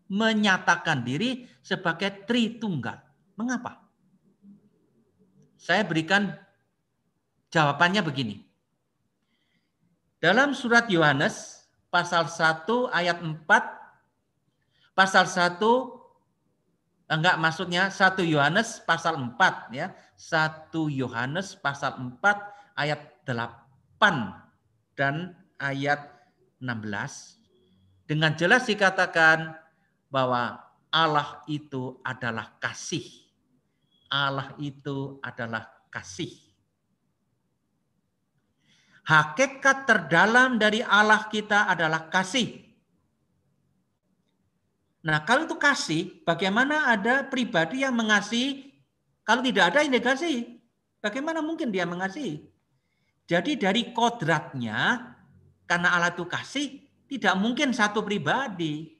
menyatakan diri sebagai Tritunggal? Mengapa? Saya berikan jawabannya begini. Dalam surat Yohanes pasal 1 ayat 4 pasal 1 eh, enggak maksudnya 1 Yohanes pasal 4 ya. 1 Yohanes pasal 4 ayat 8 dan ayat 16 dengan jelas dikatakan bahwa Allah itu adalah kasih. Allah itu adalah kasih. Hakikat terdalam dari Allah kita adalah kasih. Nah, kalau itu kasih, bagaimana ada pribadi yang mengasihi? Kalau tidak ada indikasi, bagaimana mungkin dia mengasihi? Jadi dari kodratnya, karena Allah itu kasih, tidak mungkin satu pribadi.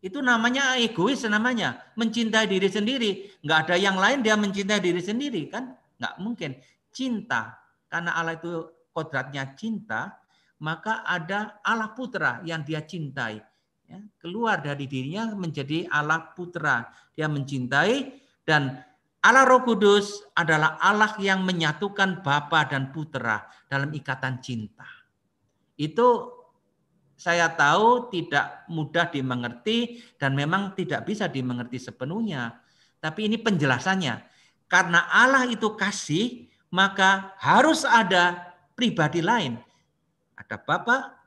Itu namanya egois namanya, mencintai diri sendiri. Enggak ada yang lain dia mencintai diri sendiri kan? Enggak mungkin. Cinta, karena Allah itu kodratnya cinta, maka ada Allah putra yang dia cintai ya, keluar dari dirinya menjadi Allah Putra. Dia mencintai dan Allah Roh Kudus adalah Allah yang menyatukan Bapa dan Putra dalam ikatan cinta. Itu saya tahu tidak mudah dimengerti dan memang tidak bisa dimengerti sepenuhnya. Tapi ini penjelasannya. Karena Allah itu kasih, maka harus ada pribadi lain. Ada Bapak,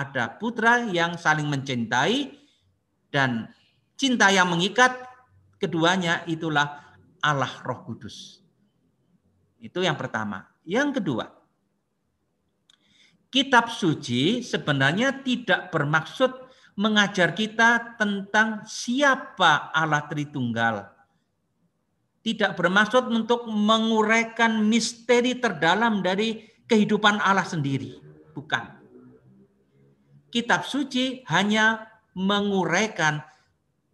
ada putra yang saling mencintai dan cinta yang mengikat keduanya itulah Allah Roh Kudus. Itu yang pertama. Yang kedua, kitab suci sebenarnya tidak bermaksud mengajar kita tentang siapa Allah Tritunggal. Tidak bermaksud untuk menguraikan misteri terdalam dari kehidupan Allah sendiri. Bukan kitab suci hanya menguraikan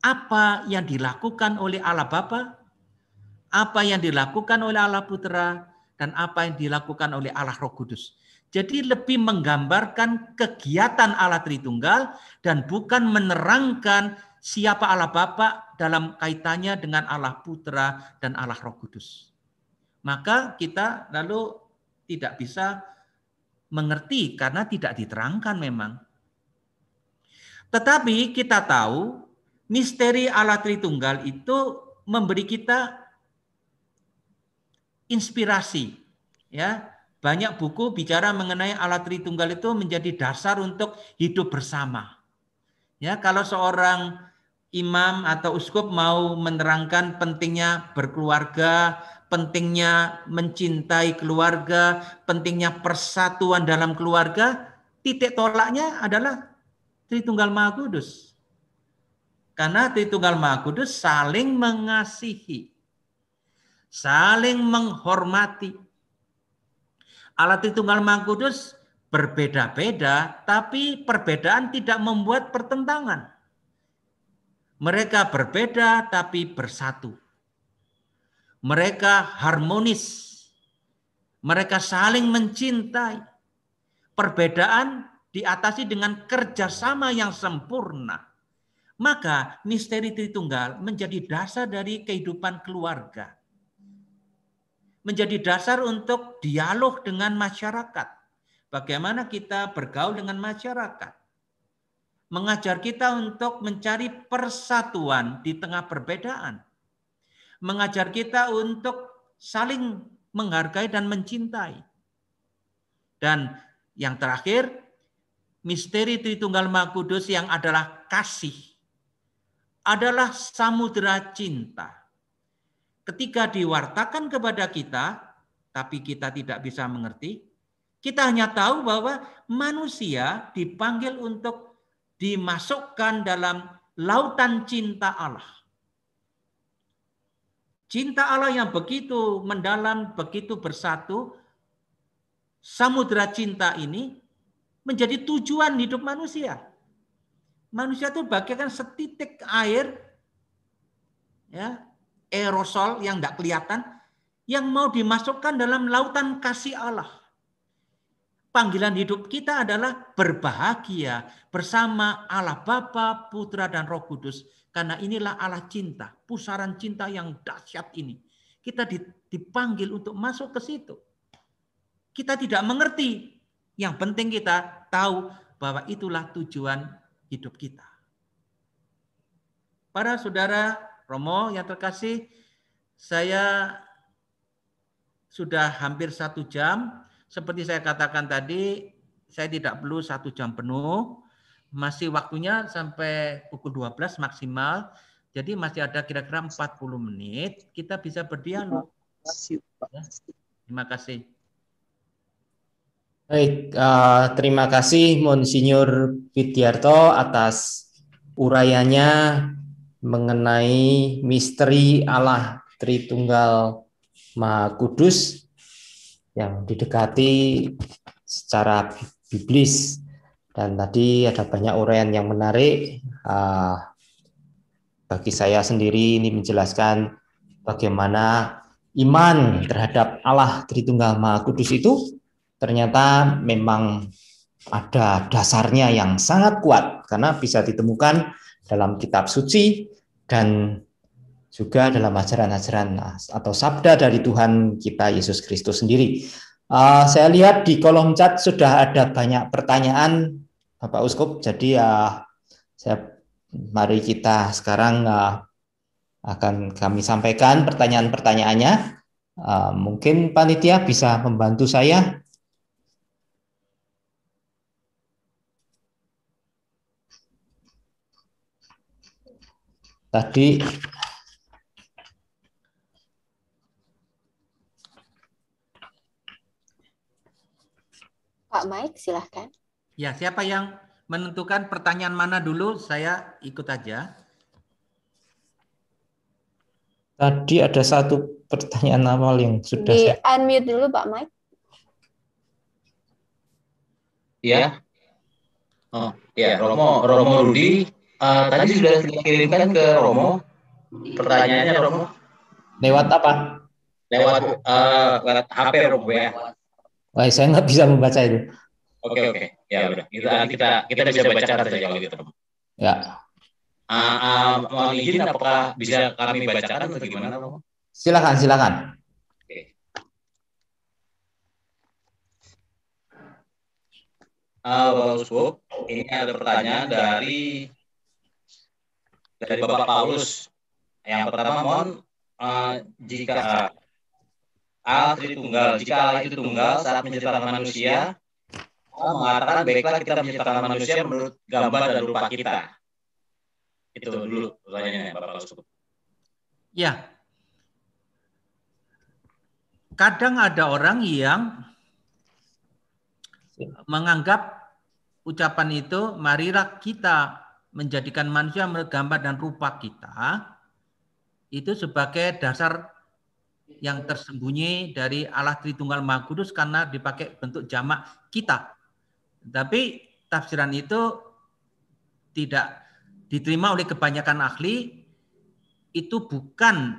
apa yang dilakukan oleh Allah Bapa, apa yang dilakukan oleh Allah Putra, dan apa yang dilakukan oleh Allah Roh Kudus. Jadi lebih menggambarkan kegiatan Allah Tritunggal dan bukan menerangkan siapa Allah Bapa dalam kaitannya dengan Allah Putra dan Allah Roh Kudus. Maka kita lalu tidak bisa mengerti karena tidak diterangkan memang. Tetapi kita tahu misteri Allah Tritunggal itu memberi kita inspirasi ya banyak buku bicara mengenai Allah Tritunggal itu menjadi dasar untuk hidup bersama. Ya, kalau seorang imam atau uskup mau menerangkan pentingnya berkeluarga, pentingnya mencintai keluarga, pentingnya persatuan dalam keluarga, titik tolaknya adalah Tritunggal Maha Kudus. Karena Tritunggal Maha Kudus saling mengasihi, saling menghormati. Alat Tritunggal Maha Kudus berbeda-beda, tapi perbedaan tidak membuat pertentangan. Mereka berbeda tapi bersatu. Mereka harmonis. Mereka saling mencintai. Perbedaan diatasi dengan kerjasama yang sempurna. Maka misteri Tritunggal menjadi dasar dari kehidupan keluarga. Menjadi dasar untuk dialog dengan masyarakat. Bagaimana kita bergaul dengan masyarakat. Mengajar kita untuk mencari persatuan di tengah perbedaan. Mengajar kita untuk saling menghargai dan mencintai. Dan yang terakhir, misteri Tritunggal Maha Kudus yang adalah kasih, adalah samudera cinta. Ketika diwartakan kepada kita, tapi kita tidak bisa mengerti, kita hanya tahu bahwa manusia dipanggil untuk dimasukkan dalam lautan cinta Allah. Cinta Allah yang begitu mendalam, begitu bersatu, samudera cinta ini menjadi tujuan hidup manusia. Manusia itu bagaikan setitik air ya, aerosol yang tidak kelihatan yang mau dimasukkan dalam lautan kasih Allah. Panggilan hidup kita adalah berbahagia bersama Allah Bapa, Putra dan Roh Kudus karena inilah Allah cinta, pusaran cinta yang dahsyat ini. Kita dipanggil untuk masuk ke situ. Kita tidak mengerti yang penting kita tahu bahwa itulah tujuan hidup kita. Para saudara Romo yang terkasih, saya sudah hampir satu jam. Seperti saya katakan tadi, saya tidak perlu satu jam penuh. Masih waktunya sampai pukul 12 maksimal. Jadi masih ada kira-kira 40 menit kita bisa berdialog. Terima kasih. Ya. Terima kasih. Baik, uh, terima kasih Monsinyur Pityarto atas urayanya mengenai misteri Allah Tritunggal Maha Kudus yang didekati secara biblis. Dan tadi ada banyak uraian yang menarik. Uh, bagi saya sendiri ini menjelaskan bagaimana iman terhadap Allah Tritunggal Maha Kudus itu ternyata memang ada dasarnya yang sangat kuat karena bisa ditemukan dalam kitab suci dan juga dalam ajaran-ajaran atau sabda dari Tuhan kita Yesus Kristus sendiri. Uh, saya lihat di kolom chat sudah ada banyak pertanyaan Bapak Uskup. Jadi uh, saya mari kita sekarang uh, akan kami sampaikan pertanyaan-pertanyaannya. Uh, mungkin panitia bisa membantu saya tadi Pak Mike silahkan. Ya, siapa yang menentukan pertanyaan mana dulu saya ikut aja. Tadi ada satu pertanyaan awal yang sudah di saya... unmute dulu Pak Mike. Ya, ya. Oh, ya. ya, Romo Romo Rudi Uh, tadi sudah dikirimkan ke Romo. Pertanyaannya Romo. Lewat apa? Lewat uh, lewat HP Romo ya. Wah, saya nggak bisa membaca itu. Oke oke, ya udah. Kita kita kita bisa baca saja kalau gitu. Ya. Uh, uh, mohon izin apakah bisa kami bacakan atau gimana Romo? Silakan silakan. Okay. Uh, Bapak Uskup, ini ada pertanyaan dari dari Bapak Paulus. Yang pertama mohon uh, jika Allah itu tunggal, jika Allah itu tunggal saat menciptakan manusia, Allah oh, mengatakan baiklah kita menciptakan manusia menurut gambar dan rupa kita. Itu dulu pertanyaannya Bapak Paulus. Ya. Kadang ada orang yang menganggap ucapan itu marilah kita menjadikan manusia menurut gambar dan rupa kita itu sebagai dasar yang tersembunyi dari Allah Tritunggal Maha Kudus karena dipakai bentuk jamak kita. Tapi tafsiran itu tidak diterima oleh kebanyakan ahli itu bukan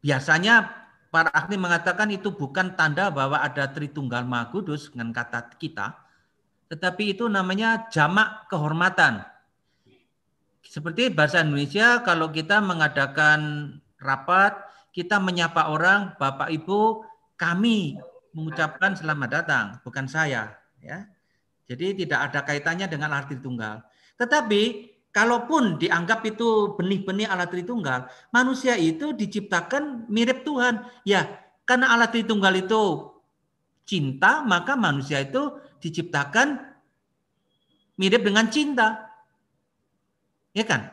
biasanya para ahli mengatakan itu bukan tanda bahwa ada Tritunggal Maha Kudus dengan kata kita, tetapi itu namanya jamak kehormatan seperti bahasa Indonesia kalau kita mengadakan rapat, kita menyapa orang, Bapak Ibu, kami mengucapkan selamat datang, bukan saya, ya. Jadi tidak ada kaitannya dengan alat Tritunggal. Tetapi kalaupun dianggap itu benih-benih alat Tritunggal, manusia itu diciptakan mirip Tuhan. Ya, karena alat Tritunggal itu cinta, maka manusia itu diciptakan mirip dengan cinta. Ya kan?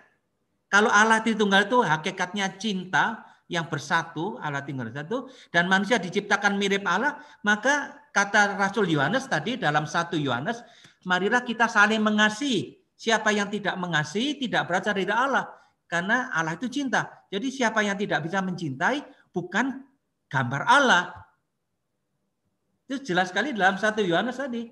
Kalau Allah Tritunggal itu hakikatnya cinta yang bersatu, Allah Tritunggal satu, dan manusia diciptakan mirip Allah, maka kata Rasul Yohanes tadi dalam satu Yohanes, marilah kita saling mengasihi. Siapa yang tidak mengasihi tidak berasal dari Allah, karena Allah itu cinta. Jadi siapa yang tidak bisa mencintai bukan gambar Allah. Itu jelas sekali dalam satu Yohanes tadi.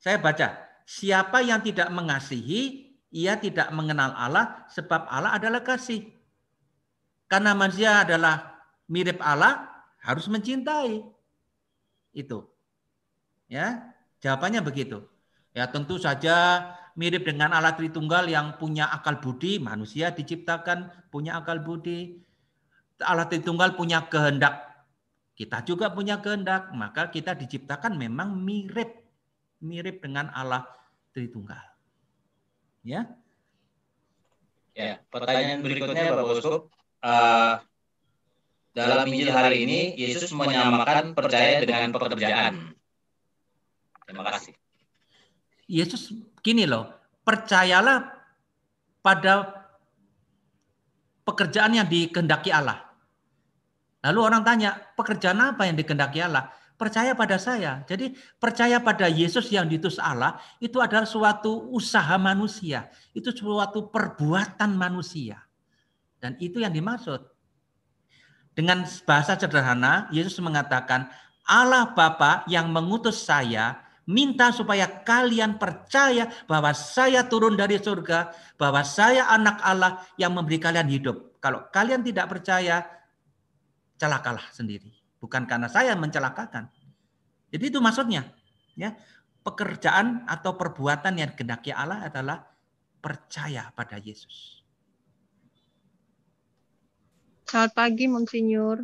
Saya baca, siapa yang tidak mengasihi ia tidak mengenal Allah sebab Allah adalah kasih. Karena manusia adalah mirip Allah, harus mencintai. Itu. Ya, jawabannya begitu. Ya, tentu saja mirip dengan Allah Tritunggal yang punya akal budi, manusia diciptakan punya akal budi. Allah Tritunggal punya kehendak. Kita juga punya kehendak, maka kita diciptakan memang mirip mirip dengan Allah Tritunggal. Ya. ya. Ya, pertanyaan berikutnya Bapak Uskup. Uh, eh, dalam Injil hari ini Yesus menyamakan percaya dengan pekerjaan. Terima kasih. Yesus gini loh, percayalah pada pekerjaan yang dikehendaki Allah. Lalu orang tanya, pekerjaan apa yang dikehendaki Allah? percaya pada saya. Jadi percaya pada Yesus yang diutus Allah itu adalah suatu usaha manusia, itu suatu perbuatan manusia. Dan itu yang dimaksud. Dengan bahasa sederhana, Yesus mengatakan, Allah Bapa yang mengutus saya minta supaya kalian percaya bahwa saya turun dari surga, bahwa saya anak Allah yang memberi kalian hidup. Kalau kalian tidak percaya, celakalah sendiri bukan karena saya mencelakakan. Jadi itu maksudnya, ya. Pekerjaan atau perbuatan yang kehendaki Allah adalah percaya pada Yesus. Selamat pagi, Monsinyur.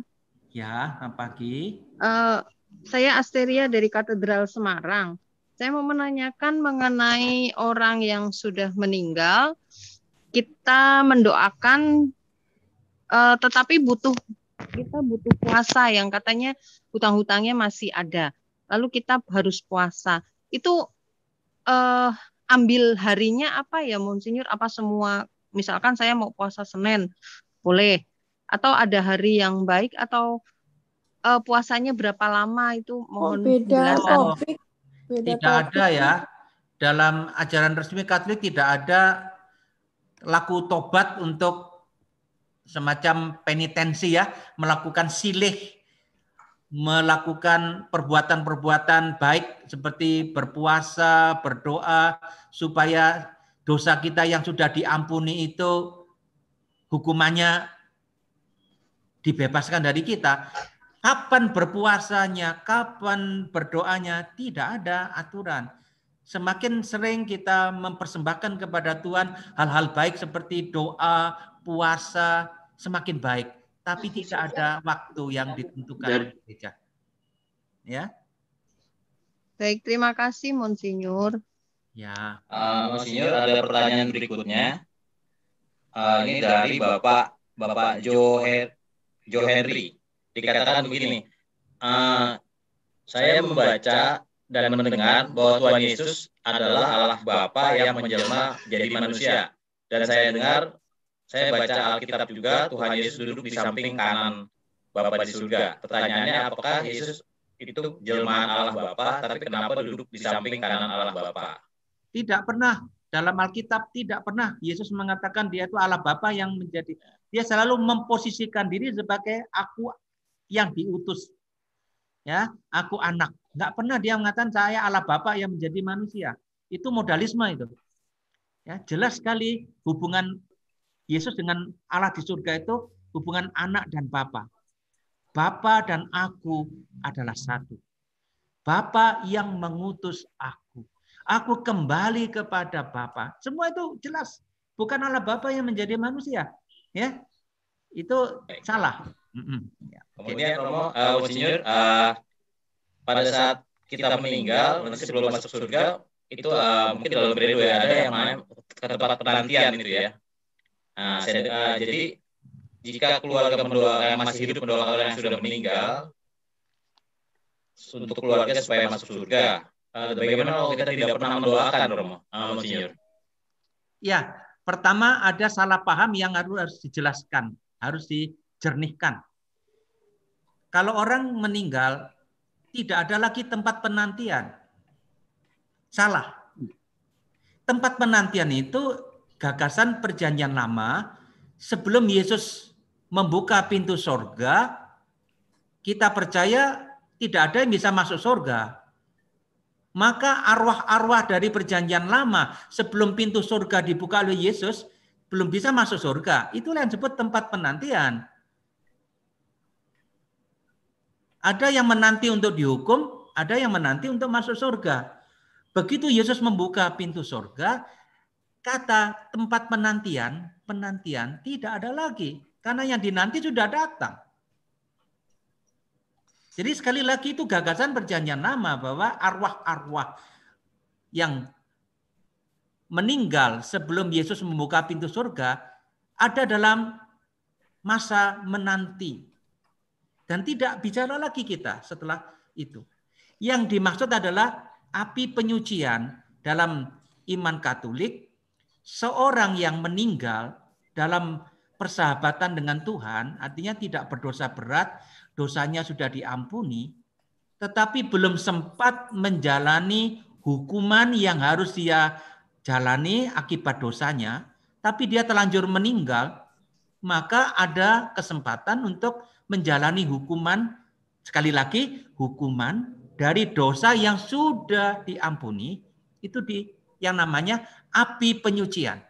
Ya, selamat pagi. Uh, saya Asteria dari Katedral Semarang. Saya mau menanyakan mengenai orang yang sudah meninggal. Kita mendoakan, uh, tetapi butuh kita butuh puasa yang katanya hutang-hutangnya masih ada. Lalu kita harus puasa. Itu eh, ambil harinya apa ya Monsinyur? Apa semua misalkan saya mau puasa Senin, boleh. Atau ada hari yang baik atau eh, puasanya berapa lama itu mohon oh, beda Topik. Beda tidak topik. ada ya. Dalam ajaran resmi Katolik tidak ada laku tobat untuk semacam penitensi ya, melakukan silih, melakukan perbuatan perbuatan baik seperti berpuasa, berdoa supaya dosa kita yang sudah diampuni itu hukumannya dibebaskan dari kita. Kapan berpuasanya, kapan berdoanya, tidak ada aturan. Semakin sering kita mempersembahkan kepada Tuhan hal-hal baik seperti doa, puasa semakin baik, tapi tidak ada waktu yang ditentukan gereja. Ya. Baik, terima kasih Monsinyur. Ya. Uh, Monsinyur ada pertanyaan berikutnya. Uh, ini dari Bapak Bapak Jo Her, Jo Henry. Dikatakan begini, uh, saya membaca dan mendengar bahwa Tuhan Yesus adalah Allah Bapa yang menjelma jadi manusia. Dan saya dengar saya baca Alkitab juga, Tuhan Yesus duduk di samping kanan Bapa di surga. Pertanyaannya apakah Yesus itu jelmaan Allah Bapa, tapi kenapa duduk di samping kanan Allah Bapa? Tidak pernah dalam Alkitab tidak pernah Yesus mengatakan dia itu Allah Bapa yang menjadi dia selalu memposisikan diri sebagai aku yang diutus. Ya, aku anak. Nggak pernah dia mengatakan saya Allah Bapa yang menjadi manusia. Itu modalisme itu. Ya, jelas sekali hubungan Yesus dengan Allah di surga itu hubungan anak dan bapa. Bapa dan aku adalah satu. Bapa yang mengutus aku. Aku kembali kepada Bapa. Semua itu jelas. Bukan Allah Bapa yang menjadi manusia. Ya, itu eh, salah. Ya. Kemudian Romo, eh, uh, Monsinyur, uh, eh, pada saat kita meninggal, nanti sebelum masuk surga, itu uh, mungkin dalam berita ada yang mana ke tempat penantian itu ya. Nah, uh, jadi jika keluarga mendoa, masih hidup mendoakan orang yang sudah meninggal untuk keluarga supaya masuk surga. Uh, bagaimana kalau kita tidak pernah mendoakan, Romo, uh, Ya, pertama ada salah paham yang harus dijelaskan, harus dijernihkan. Kalau orang meninggal, tidak ada lagi tempat penantian. Salah. Tempat penantian itu gagasan perjanjian lama sebelum Yesus membuka pintu sorga, kita percaya tidak ada yang bisa masuk sorga. Maka arwah-arwah dari perjanjian lama sebelum pintu sorga dibuka oleh Yesus belum bisa masuk sorga. Itulah yang disebut tempat penantian. Ada yang menanti untuk dihukum, ada yang menanti untuk masuk sorga. Begitu Yesus membuka pintu sorga, kata tempat penantian, penantian tidak ada lagi karena yang dinanti sudah datang. Jadi sekali lagi itu gagasan perjanjian nama bahwa arwah-arwah yang meninggal sebelum Yesus membuka pintu surga ada dalam masa menanti. Dan tidak bicara lagi kita setelah itu. Yang dimaksud adalah api penyucian dalam iman Katolik seorang yang meninggal dalam persahabatan dengan Tuhan, artinya tidak berdosa berat, dosanya sudah diampuni, tetapi belum sempat menjalani hukuman yang harus dia jalani akibat dosanya, tapi dia telanjur meninggal, maka ada kesempatan untuk menjalani hukuman sekali lagi hukuman dari dosa yang sudah diampuni itu di yang namanya api penyucian.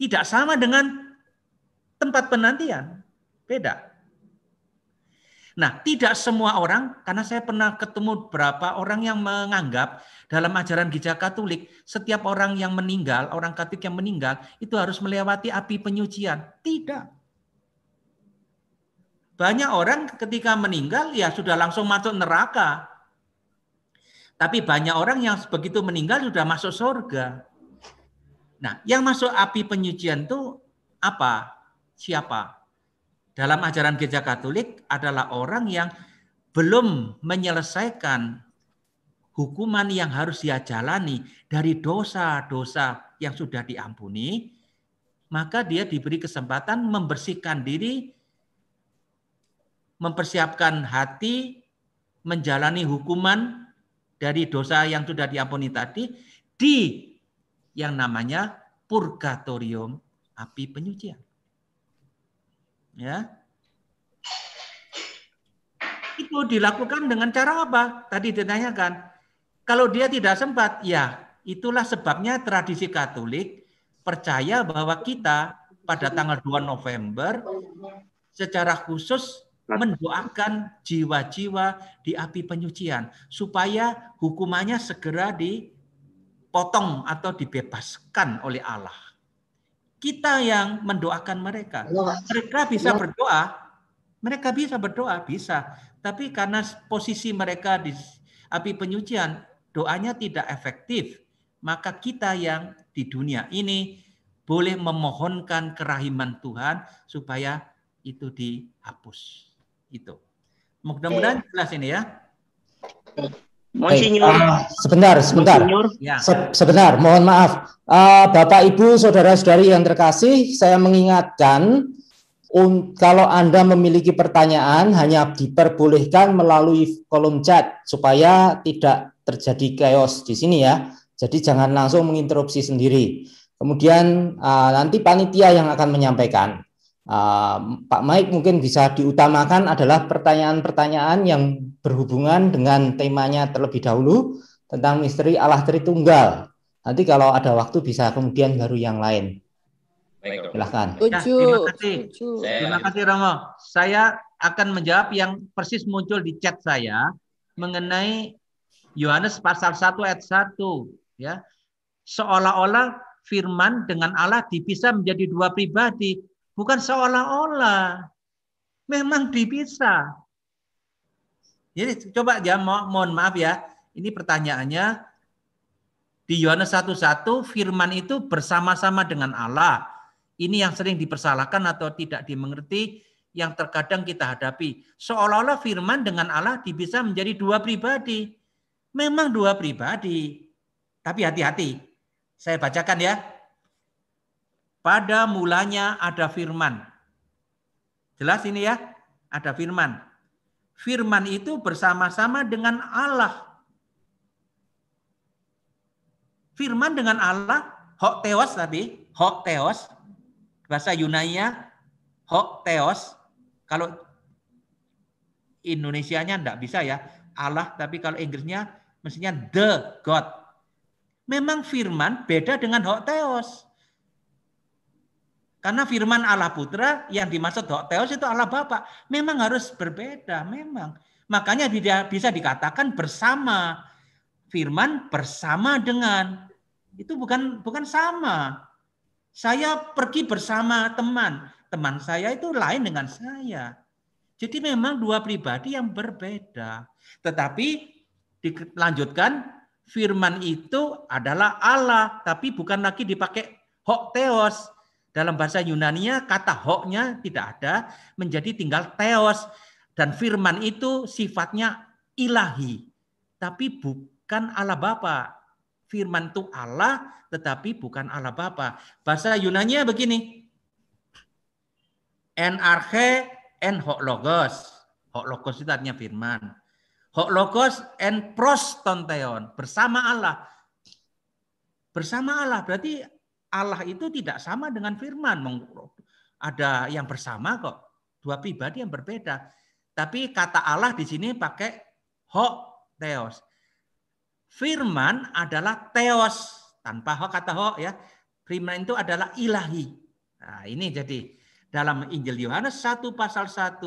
Tidak sama dengan tempat penantian. Beda. Nah, tidak semua orang, karena saya pernah ketemu beberapa orang yang menganggap dalam ajaran gereja Katolik, setiap orang yang meninggal, orang Katolik yang meninggal, itu harus melewati api penyucian. Tidak. Banyak orang ketika meninggal, ya sudah langsung masuk neraka. Tapi banyak orang yang begitu meninggal sudah masuk surga. Nah, yang masuk api penyucian itu apa? Siapa? Dalam ajaran gereja Katolik adalah orang yang belum menyelesaikan hukuman yang harus dia jalani dari dosa-dosa yang sudah diampuni, maka dia diberi kesempatan membersihkan diri, mempersiapkan hati, menjalani hukuman dari dosa yang sudah diampuni tadi di yang namanya purgatorium api penyucian. Ya. Itu dilakukan dengan cara apa? Tadi ditanyakan. Kalau dia tidak sempat, ya itulah sebabnya tradisi Katolik percaya bahwa kita pada tanggal 2 November secara khusus mendoakan jiwa-jiwa di api penyucian supaya hukumannya segera dipotong atau dibebaskan oleh Allah. Kita yang mendoakan mereka. Mereka bisa berdoa, mereka bisa berdoa, bisa. Tapi karena posisi mereka di api penyucian, doanya tidak efektif. Maka kita yang di dunia ini boleh memohonkan kerahiman Tuhan supaya itu dihapus. Itu. Mudah-mudahan jelas ini ya. Monsinyur. Uh, ah, sebentar, sebentar. Ya. Se sebentar, mohon maaf. Uh, Bapak, Ibu, Saudara-saudari yang terkasih, saya mengingatkan Um, kalau Anda memiliki pertanyaan hanya diperbolehkan melalui kolom chat supaya tidak terjadi chaos di sini ya. Jadi jangan langsung menginterupsi sendiri. Kemudian uh, nanti panitia yang akan menyampaikan. Ehm, Pak Mike mungkin bisa diutamakan adalah pertanyaan-pertanyaan yang berhubungan dengan temanya terlebih dahulu tentang misteri Allah Tritunggal. Nanti kalau ada waktu bisa kemudian baru yang lain. Baik, Silahkan. Ya, terima kasih. Terima kasih Romo. Saya akan menjawab yang persis muncul di chat saya mengenai Yohanes pasal 1 ayat 1 ya. Seolah-olah firman dengan Allah dipisah menjadi dua pribadi Bukan seolah-olah. Memang dipisah. Jadi coba ya, mo mohon maaf ya. Ini pertanyaannya di Yohanes satu satu firman itu bersama-sama dengan Allah. Ini yang sering dipersalahkan atau tidak dimengerti yang terkadang kita hadapi. Seolah-olah firman dengan Allah bisa menjadi dua pribadi. Memang dua pribadi. Tapi hati-hati. Saya bacakan ya. Pada mulanya ada firman. Jelas ini ya? Ada firman. Firman itu bersama-sama dengan Allah. Firman dengan Allah, hok teos tadi, hok teos. Bahasa yunani ya, hok teos. Kalau Indonesianya enggak bisa ya. Allah, tapi kalau Inggrisnya mestinya the God. Memang firman beda dengan hok teos. Karena firman Allah Putra yang dimaksud Theos itu Allah Bapa memang harus berbeda, memang. Makanya tidak bisa dikatakan bersama firman bersama dengan itu bukan bukan sama. Saya pergi bersama teman, teman saya itu lain dengan saya. Jadi memang dua pribadi yang berbeda. Tetapi dilanjutkan firman itu adalah Allah, tapi bukan lagi dipakai hok teos, dalam bahasa yunani kata hoknya tidak ada, menjadi tinggal teos. Dan firman itu sifatnya ilahi, tapi bukan Allah Bapa. Firman itu Allah, tetapi bukan Allah Bapa. Bahasa yunani begini. En arche en hok logos. Hok logos itu artinya firman. Hok logos en prostonteon. Bersama Allah. Bersama Allah berarti Allah itu tidak sama dengan firman. Ada yang bersama kok. Dua pribadi yang berbeda. Tapi kata Allah di sini pakai ho teos. Firman adalah teos tanpa ho kata ho ya. Firman itu adalah ilahi. Nah, ini jadi dalam Injil Yohanes 1 pasal 1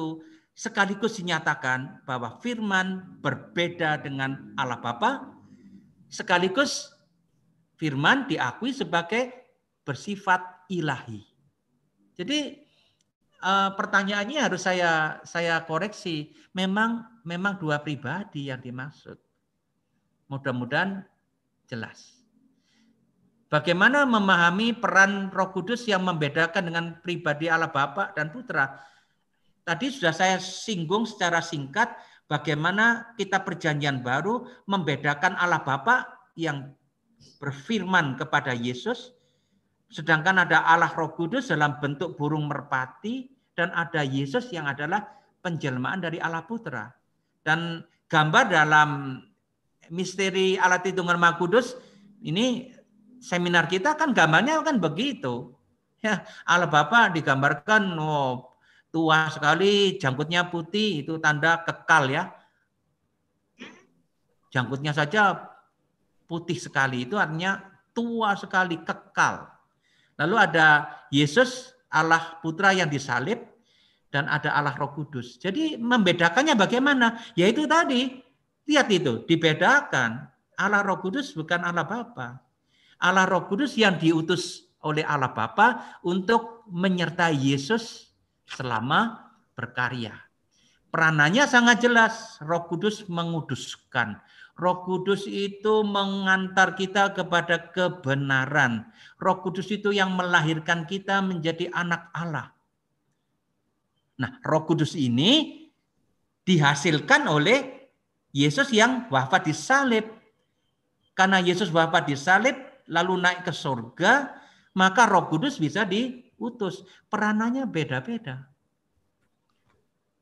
sekaligus dinyatakan bahwa firman berbeda dengan Allah Bapa sekaligus firman diakui sebagai bersifat ilahi. Jadi eh, pertanyaannya harus saya saya koreksi. Memang memang dua pribadi yang dimaksud. Mudah-mudahan jelas. Bagaimana memahami peran Roh Kudus yang membedakan dengan pribadi Allah Bapa dan Putra? Tadi sudah saya singgung secara singkat bagaimana kita perjanjian baru membedakan Allah Bapa yang berfirman kepada Yesus Sedangkan ada Allah Roh Kudus dalam bentuk burung merpati dan ada Yesus yang adalah penjelmaan dari Allah Putra. Dan gambar dalam misteri alat hitungan Maha Kudus ini seminar kita kan gambarnya kan begitu. Ya, Allah Bapa digambarkan oh, tua sekali, jangkutnya putih itu tanda kekal ya. Jangkutnya saja putih sekali itu artinya tua sekali kekal. Lalu ada Yesus Allah Putra yang disalib dan ada Allah Roh Kudus. Jadi membedakannya bagaimana? Yaitu tadi lihat itu dibedakan Allah Roh Kudus bukan Allah Bapa. Allah Roh Kudus yang diutus oleh Allah Bapa untuk menyertai Yesus selama berkarya. Peranannya sangat jelas, Roh Kudus menguduskan, Roh Kudus itu mengantar kita kepada kebenaran. Roh Kudus itu yang melahirkan kita menjadi anak Allah. Nah, Roh Kudus ini dihasilkan oleh Yesus yang wafat di salib. Karena Yesus wafat di salib lalu naik ke surga, maka Roh Kudus bisa diutus. Peranannya beda-beda.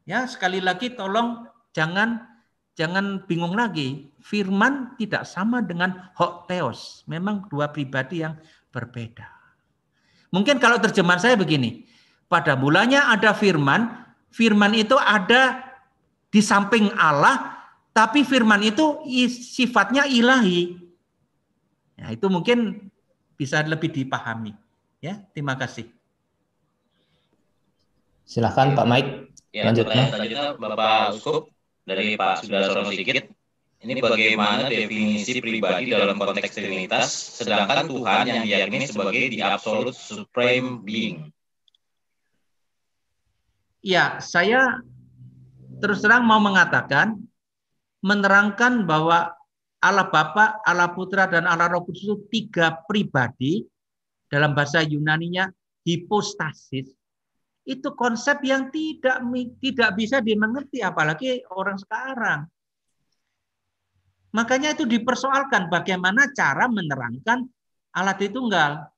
Ya, sekali lagi tolong jangan jangan bingung lagi. Firman tidak sama dengan hokteos. Memang dua pribadi yang berbeda. Mungkin kalau terjemahan saya begini. Pada mulanya ada firman. Firman itu ada di samping Allah. Tapi firman itu sifatnya ilahi. Nah, itu mungkin bisa lebih dipahami. Ya, terima kasih. Silahkan Pak Mike. Ya, lanjutnya. Bapak Uskup, dari Pak Saudara Sono sedikit. ini bagaimana definisi pribadi dalam konteks Trinitas, sedangkan Tuhan yang diyakini sebagai the absolute supreme being. Ya, saya terus terang mau mengatakan, menerangkan bahwa Allah Bapa, Allah Putra, dan Allah Roh Kudus itu tiga pribadi, dalam bahasa Yunaninya hipostasis, itu konsep yang tidak tidak bisa dimengerti apalagi orang sekarang. Makanya itu dipersoalkan bagaimana cara menerangkan Allah Tritunggal.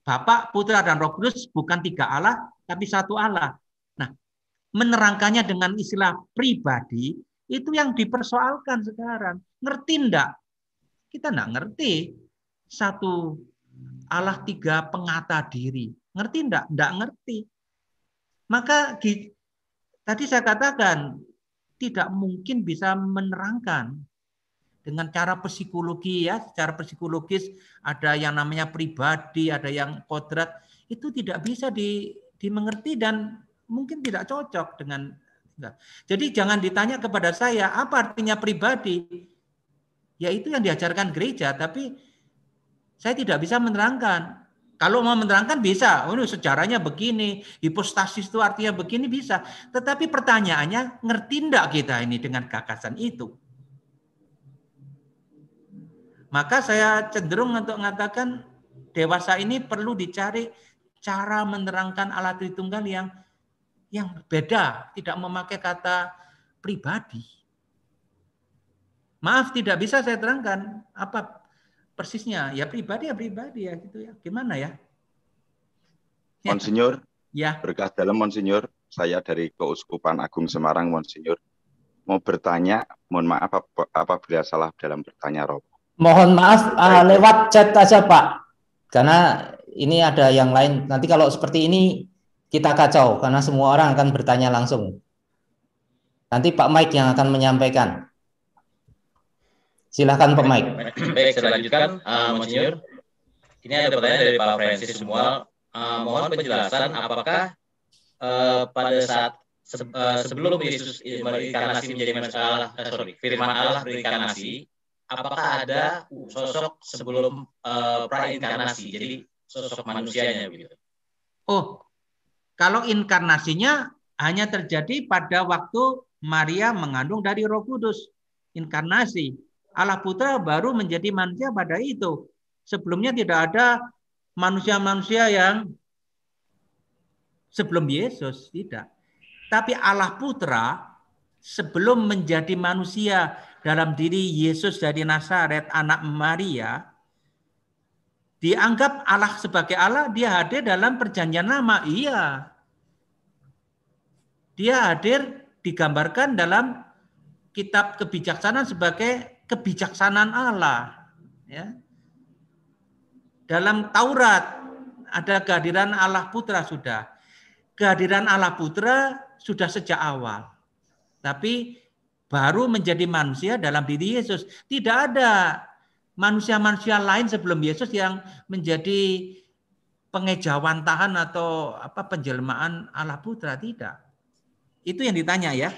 bapak Putra, dan Roh Kudus bukan tiga Allah, tapi satu Allah. Nah, menerangkannya dengan istilah pribadi, itu yang dipersoalkan sekarang. Ngerti enggak? Kita enggak ngerti. Satu Allah tiga pengata diri. Ngerti enggak? Enggak ngerti. Maka tadi saya katakan tidak mungkin bisa menerangkan dengan cara psikologi ya, secara psikologis ada yang namanya pribadi, ada yang kodrat, itu tidak bisa di, dimengerti dan mungkin tidak cocok dengan jadi jangan ditanya kepada saya apa artinya pribadi. Ya itu yang diajarkan gereja, tapi saya tidak bisa menerangkan kalau mau menerangkan bisa, oh, ini sejarahnya begini, hipostasis itu artinya begini bisa. Tetapi pertanyaannya, ngerti tidak kita ini dengan gagasan itu? Maka saya cenderung untuk mengatakan dewasa ini perlu dicari cara menerangkan alat Tritunggal yang yang beda, tidak memakai kata pribadi. Maaf, tidak bisa saya terangkan apa persisnya ya pribadi ya pribadi ya gitu ya gimana ya Monsinyur ya, ya. berkas dalam Monsinyur saya dari Keuskupan Agung Semarang Monsinyur mau bertanya mohon maaf apa apabila salah dalam bertanya Rob mohon maaf uh, lewat chat aja Pak karena ini ada yang lain nanti kalau seperti ini kita kacau karena semua orang akan bertanya langsung nanti Pak Mike yang akan menyampaikan Silahkan Pak Mike. Baik, saya lanjutkan, uh, Ini ada pertanyaan dari Pak Francis semua. Uh, ah, mohon penjelasan apakah uh, pada saat se uh, sebelum Yesus berinkarnasi menjadi manusia Allah, uh, sorry, firman Allah berinkarnasi, apakah ada sosok sebelum uh, prainkarnasi, jadi sosok manusianya begitu? Oh, kalau inkarnasinya hanya terjadi pada waktu Maria mengandung dari Roh Kudus, inkarnasi Allah Putra baru menjadi manusia pada itu. Sebelumnya tidak ada manusia-manusia yang sebelum Yesus, tidak. Tapi Allah Putra sebelum menjadi manusia dalam diri Yesus dari Nasaret anak Maria dianggap Allah sebagai Allah dia hadir dalam perjanjian lama iya dia hadir digambarkan dalam kitab kebijaksanaan sebagai kebijaksanaan Allah ya. Dalam Taurat ada kehadiran Allah Putra sudah. Kehadiran Allah Putra sudah sejak awal. Tapi baru menjadi manusia dalam diri Yesus. Tidak ada manusia-manusia lain sebelum Yesus yang menjadi tahan atau apa penjelmaan Allah Putra tidak. Itu yang ditanya ya.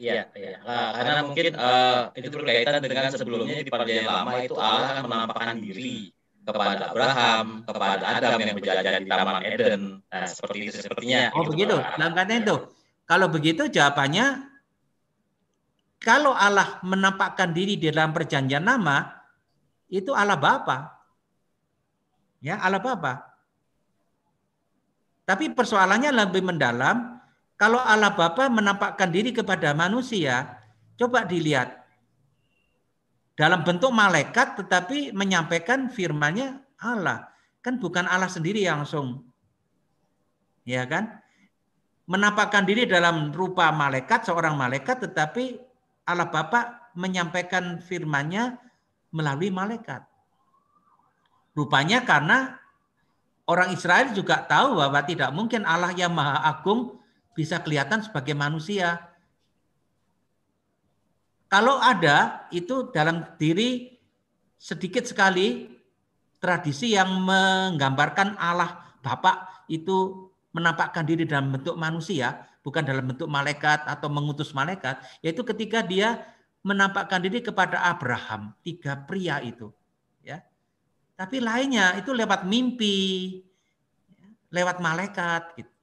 Iya, iya, iya. Nah, nah karena mungkin uh, itu berkaitan dengan sebelumnya di perjanjian lama itu Allah akan menampakkan diri iya. kepada Abraham, kepada Adam yang berjalan di Taman Eden. Nah, seperti itu sepertinya. Iya. Oh, itu begitu. Langkahnya itu. Kalau begitu jawabannya kalau Allah menampakkan diri di dalam perjanjian lama itu Allah Bapa. Ya, Allah Bapa. Tapi persoalannya lebih mendalam kalau Allah Bapa menampakkan diri kepada manusia, coba dilihat dalam bentuk malaikat tetapi menyampaikan firman-Nya Allah. Kan bukan Allah sendiri yang langsung. Ya kan? Menampakkan diri dalam rupa malaikat, seorang malaikat tetapi Allah Bapa menyampaikan firman-Nya melalui malaikat. Rupanya karena orang Israel juga tahu bahwa tidak mungkin Allah yang Maha Agung bisa kelihatan sebagai manusia. Kalau ada itu dalam diri sedikit sekali tradisi yang menggambarkan Allah Bapak itu menampakkan diri dalam bentuk manusia, bukan dalam bentuk malaikat atau mengutus malaikat, yaitu ketika dia menampakkan diri kepada Abraham, tiga pria itu. Ya. Tapi lainnya itu lewat mimpi, lewat malaikat gitu.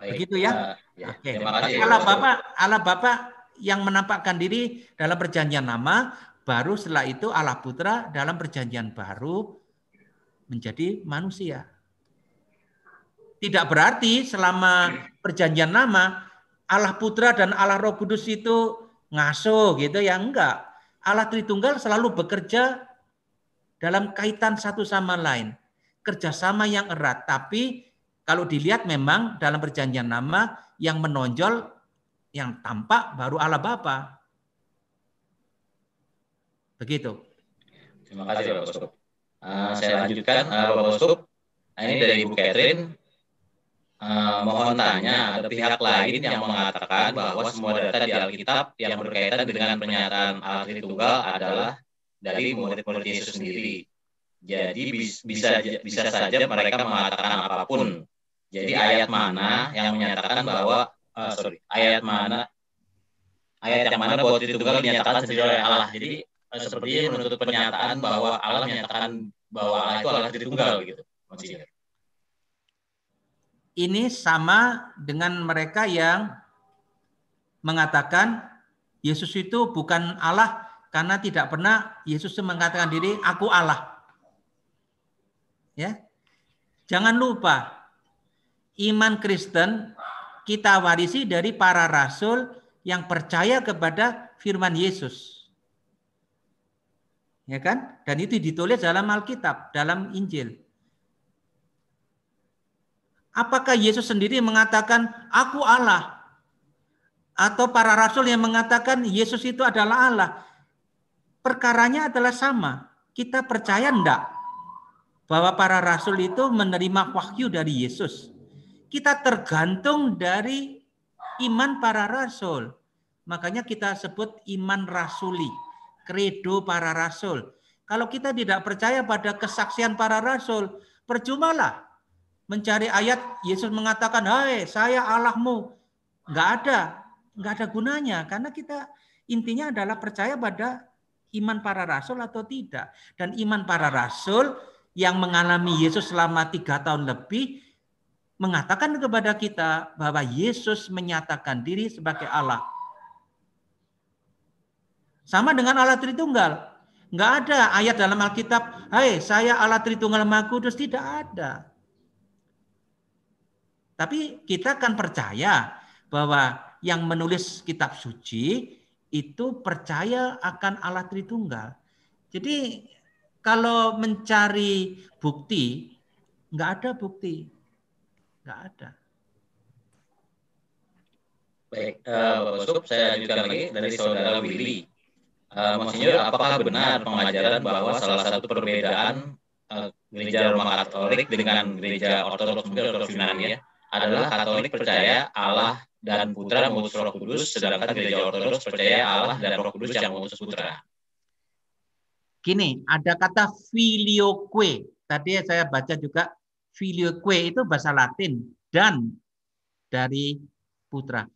Baik. Begitu ya. Uh, ya. Oke. Terima kasih. Ala Bapak, ala Bapak yang menampakkan diri dalam perjanjian lama, baru setelah itu Allah Putra dalam perjanjian baru menjadi manusia. Tidak berarti selama perjanjian lama Allah Putra dan Allah Roh Kudus itu ngaso gitu ya enggak. Allah Tritunggal selalu bekerja dalam kaitan satu sama lain, kerjasama yang erat. Tapi kalau dilihat memang dalam perjanjian nama yang menonjol, yang tampak baru ala Bapa. Begitu. Terima kasih Bapak Uskup. Uh, eh, saya lanjutkan uh, eh, Bapak Uskup. Nah, ini dari Ibu Catherine. Uh, mohon tanya, ada pihak lain yang mengatakan bahwa semua data di Alkitab yang berkaitan dengan pernyataan Allah tunggal adalah dari murid-murid Yesus sendiri. Jadi bisa bisa saja mereka mengatakan apapun. Jadi ayat mana yang menyatakan bahwa uh, sorry ayat mana ayat yang mana bahwa Tritunggal dinyatakan sendiri oleh Allah. Jadi eh, seperti menuntut pernyataan bahwa Allah menyatakan bahwa Allah itu Allah Tritunggal gitu. Ini sama dengan mereka yang mengatakan Yesus itu bukan Allah karena tidak pernah Yesus mengatakan diri aku Allah. Ya. Jangan lupa iman Kristen kita warisi dari para rasul yang percaya kepada firman Yesus. Ya kan? Dan itu ditulis dalam Alkitab, dalam Injil. Apakah Yesus sendiri mengatakan aku Allah? Atau para rasul yang mengatakan Yesus itu adalah Allah? Perkaranya adalah sama. Kita percaya enggak bahwa para rasul itu menerima wahyu dari Yesus. Kita tergantung dari iman para rasul. Makanya kita sebut iman rasuli, kredo para rasul. Kalau kita tidak percaya pada kesaksian para rasul, percumalah mencari ayat Yesus mengatakan, "Hai, saya Allahmu." Enggak ada, enggak ada gunanya karena kita intinya adalah percaya pada iman para rasul atau tidak. Dan iman para rasul yang mengalami Yesus selama tiga tahun lebih mengatakan kepada kita bahwa Yesus menyatakan diri sebagai Allah. Sama dengan Allah Tritunggal. Enggak ada ayat dalam Alkitab, "Hai, hey, saya Allah Tritunggal Maha Kudus." Tidak ada. Tapi kita kan percaya bahwa yang menulis kitab suci itu percaya akan Allah Tritunggal. Jadi kalau mencari bukti, nggak ada bukti, nggak ada. Baik, uh, Bapak Sub, saya lanjutkan lagi dari Saudara Willy. Uh, eh, maksudnya, apakah benar pengajaran bahwa salah satu perbedaan uh, gereja Roma Katolik dengan gereja Ortodoks mungkin Ortodoks Yunani ya, adalah Katolik percaya Allah dan Putra mengutus Roh Kudus, sedangkan gereja Ortodoks percaya Allah dan Roh Kudus yang mengutus Putra. Gini, ada kata filioque. Tadi saya baca juga filioque itu bahasa Latin dan dari putra.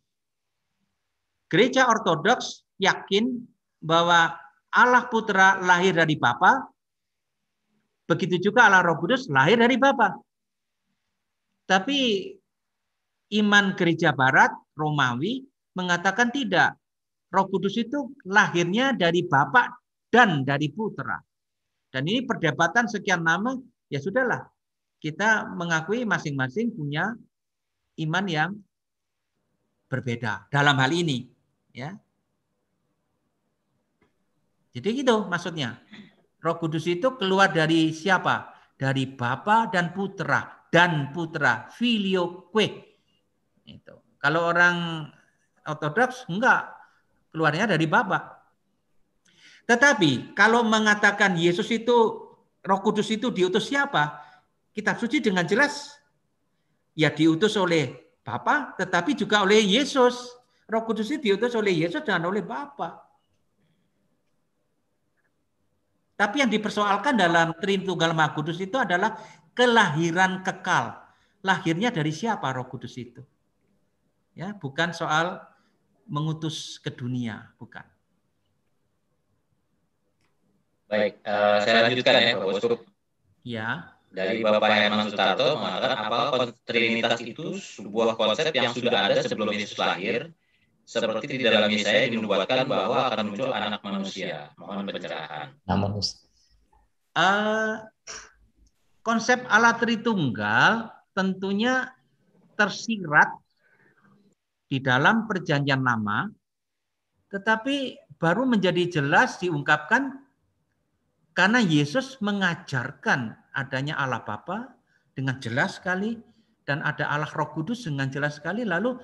Gereja Ortodoks yakin bahwa Allah Putra lahir dari Bapa, begitu juga Allah Roh Kudus lahir dari Bapa. Tapi iman gereja barat Romawi mengatakan tidak. Roh Kudus itu lahirnya dari Bapa dan dari putra. Dan ini perdebatan sekian nama, ya sudahlah. Kita mengakui masing-masing punya iman yang berbeda dalam hal ini, ya. Jadi gitu maksudnya. Roh Kudus itu keluar dari siapa? Dari Bapa dan Putra dan Putra Filio Que. Itu. Kalau orang ortodoks enggak keluarnya dari Bapak. Tetapi kalau mengatakan Yesus itu Roh Kudus itu diutus siapa? Kitab suci dengan jelas ya diutus oleh Bapa, tetapi juga oleh Yesus. Roh Kudus itu diutus oleh Yesus dan oleh Bapa. Tapi yang dipersoalkan dalam Tritunggal Maha Kudus itu adalah kelahiran kekal. Lahirnya dari siapa Roh Kudus itu? Ya, bukan soal mengutus ke dunia, bukan. Baik, uh, saya lanjutkan ya Bapak Bosku. Ya. Dari Bapak Herman Sutarto mengatakan apakah Trinitas itu sebuah konsep yang sudah ada sebelum Yesus lahir, seperti di dalam Yesaya dinubuatkan bahwa akan muncul anak manusia. Mohon pencerahan. Namun, uh, eh, konsep Allah Tritunggal tentunya tersirat di dalam perjanjian lama, tetapi baru menjadi jelas diungkapkan karena Yesus mengajarkan adanya Allah Bapa dengan jelas sekali dan ada Allah Roh Kudus dengan jelas sekali lalu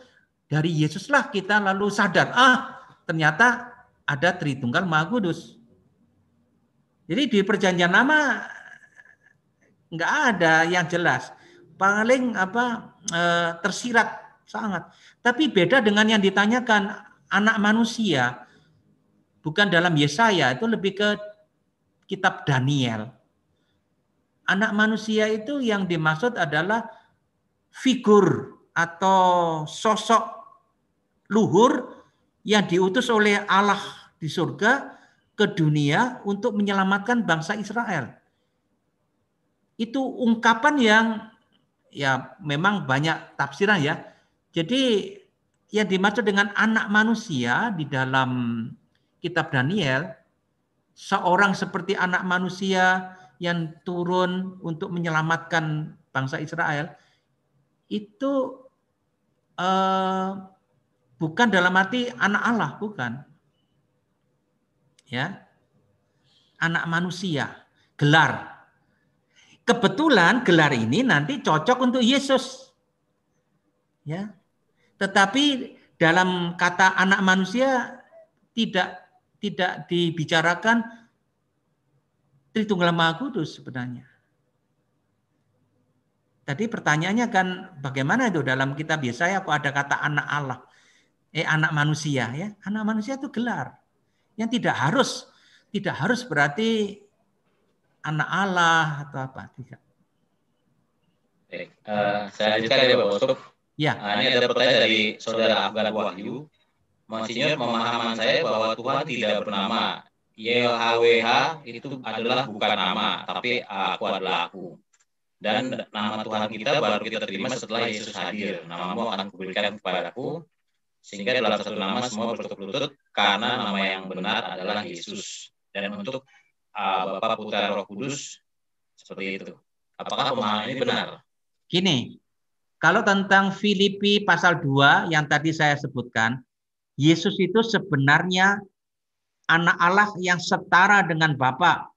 dari Yesuslah kita lalu sadar ah ternyata ada Tritunggal Maha Kudus. Jadi di perjanjian lama nggak ada yang jelas. Paling apa eh, tersirat sangat. Tapi beda dengan yang ditanyakan anak manusia bukan dalam Yesaya itu lebih ke kitab Daniel. Anak manusia itu yang dimaksud adalah figur atau sosok luhur yang diutus oleh Allah di surga ke dunia untuk menyelamatkan bangsa Israel. Itu ungkapan yang ya memang banyak tafsiran ya. Jadi yang dimaksud dengan anak manusia di dalam kitab Daniel seorang seperti anak manusia yang turun untuk menyelamatkan bangsa Israel itu eh, bukan dalam arti anak Allah bukan ya anak manusia gelar kebetulan gelar ini nanti cocok untuk Yesus ya tetapi dalam kata anak manusia tidak tidak dibicarakan Tritunggal Maha Kudus sebenarnya. Tadi pertanyaannya kan bagaimana itu dalam kitab Yesaya kok ada kata anak Allah? Eh anak manusia ya. Anak manusia itu gelar. Yang tidak harus tidak harus berarti anak Allah atau apa, tidak. Baik, uh, saya lanjutkan ya Pak Bosok. Ya. Nah, ini ada pertanyaan dari saudara Afgan Wahyu. Monsinyur pemahaman saya bahwa Tuhan tidak bernama. YHWH itu adalah bukan nama, tapi aku adalah aku. Dan nama Tuhan kita baru kita terima setelah Yesus hadir. Namamu akan kuberikan kepadaku, sehingga dalam satu nama semua berlutut-lutut karena nama yang benar adalah Yesus. Dan untuk uh, Bapak Putra Roh Kudus seperti itu. Apakah pemahaman ini benar? Gini, kalau tentang Filipi pasal 2 yang tadi saya sebutkan, Yesus itu sebenarnya anak Allah yang setara dengan Bapa.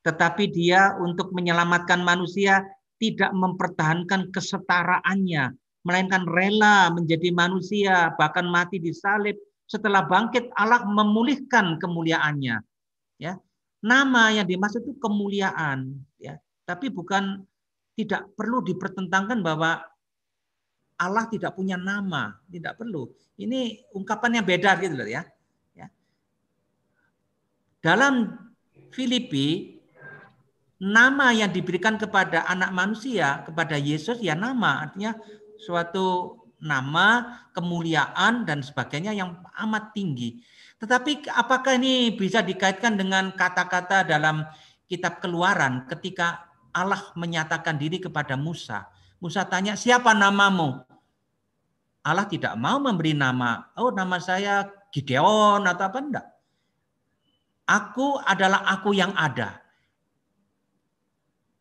Tetapi dia untuk menyelamatkan manusia tidak mempertahankan kesetaraannya, melainkan rela menjadi manusia, bahkan mati di salib. Setelah bangkit Allah memulihkan kemuliaannya. Ya. Nama yang dimaksud itu kemuliaan, ya. Tapi bukan tidak perlu dipertentangkan bahwa Allah tidak punya nama, tidak perlu. Ini ungkapan yang beda gitu loh ya. ya. Dalam Filipi nama yang diberikan kepada anak manusia, kepada Yesus ya nama, artinya suatu nama, kemuliaan dan sebagainya yang amat tinggi. Tetapi apakah ini bisa dikaitkan dengan kata-kata dalam kitab Keluaran ketika Allah menyatakan diri kepada Musa? Musa tanya, siapa namamu? Allah tidak mau memberi nama. Oh, nama saya Gideon atau apa enggak. Aku adalah aku yang ada.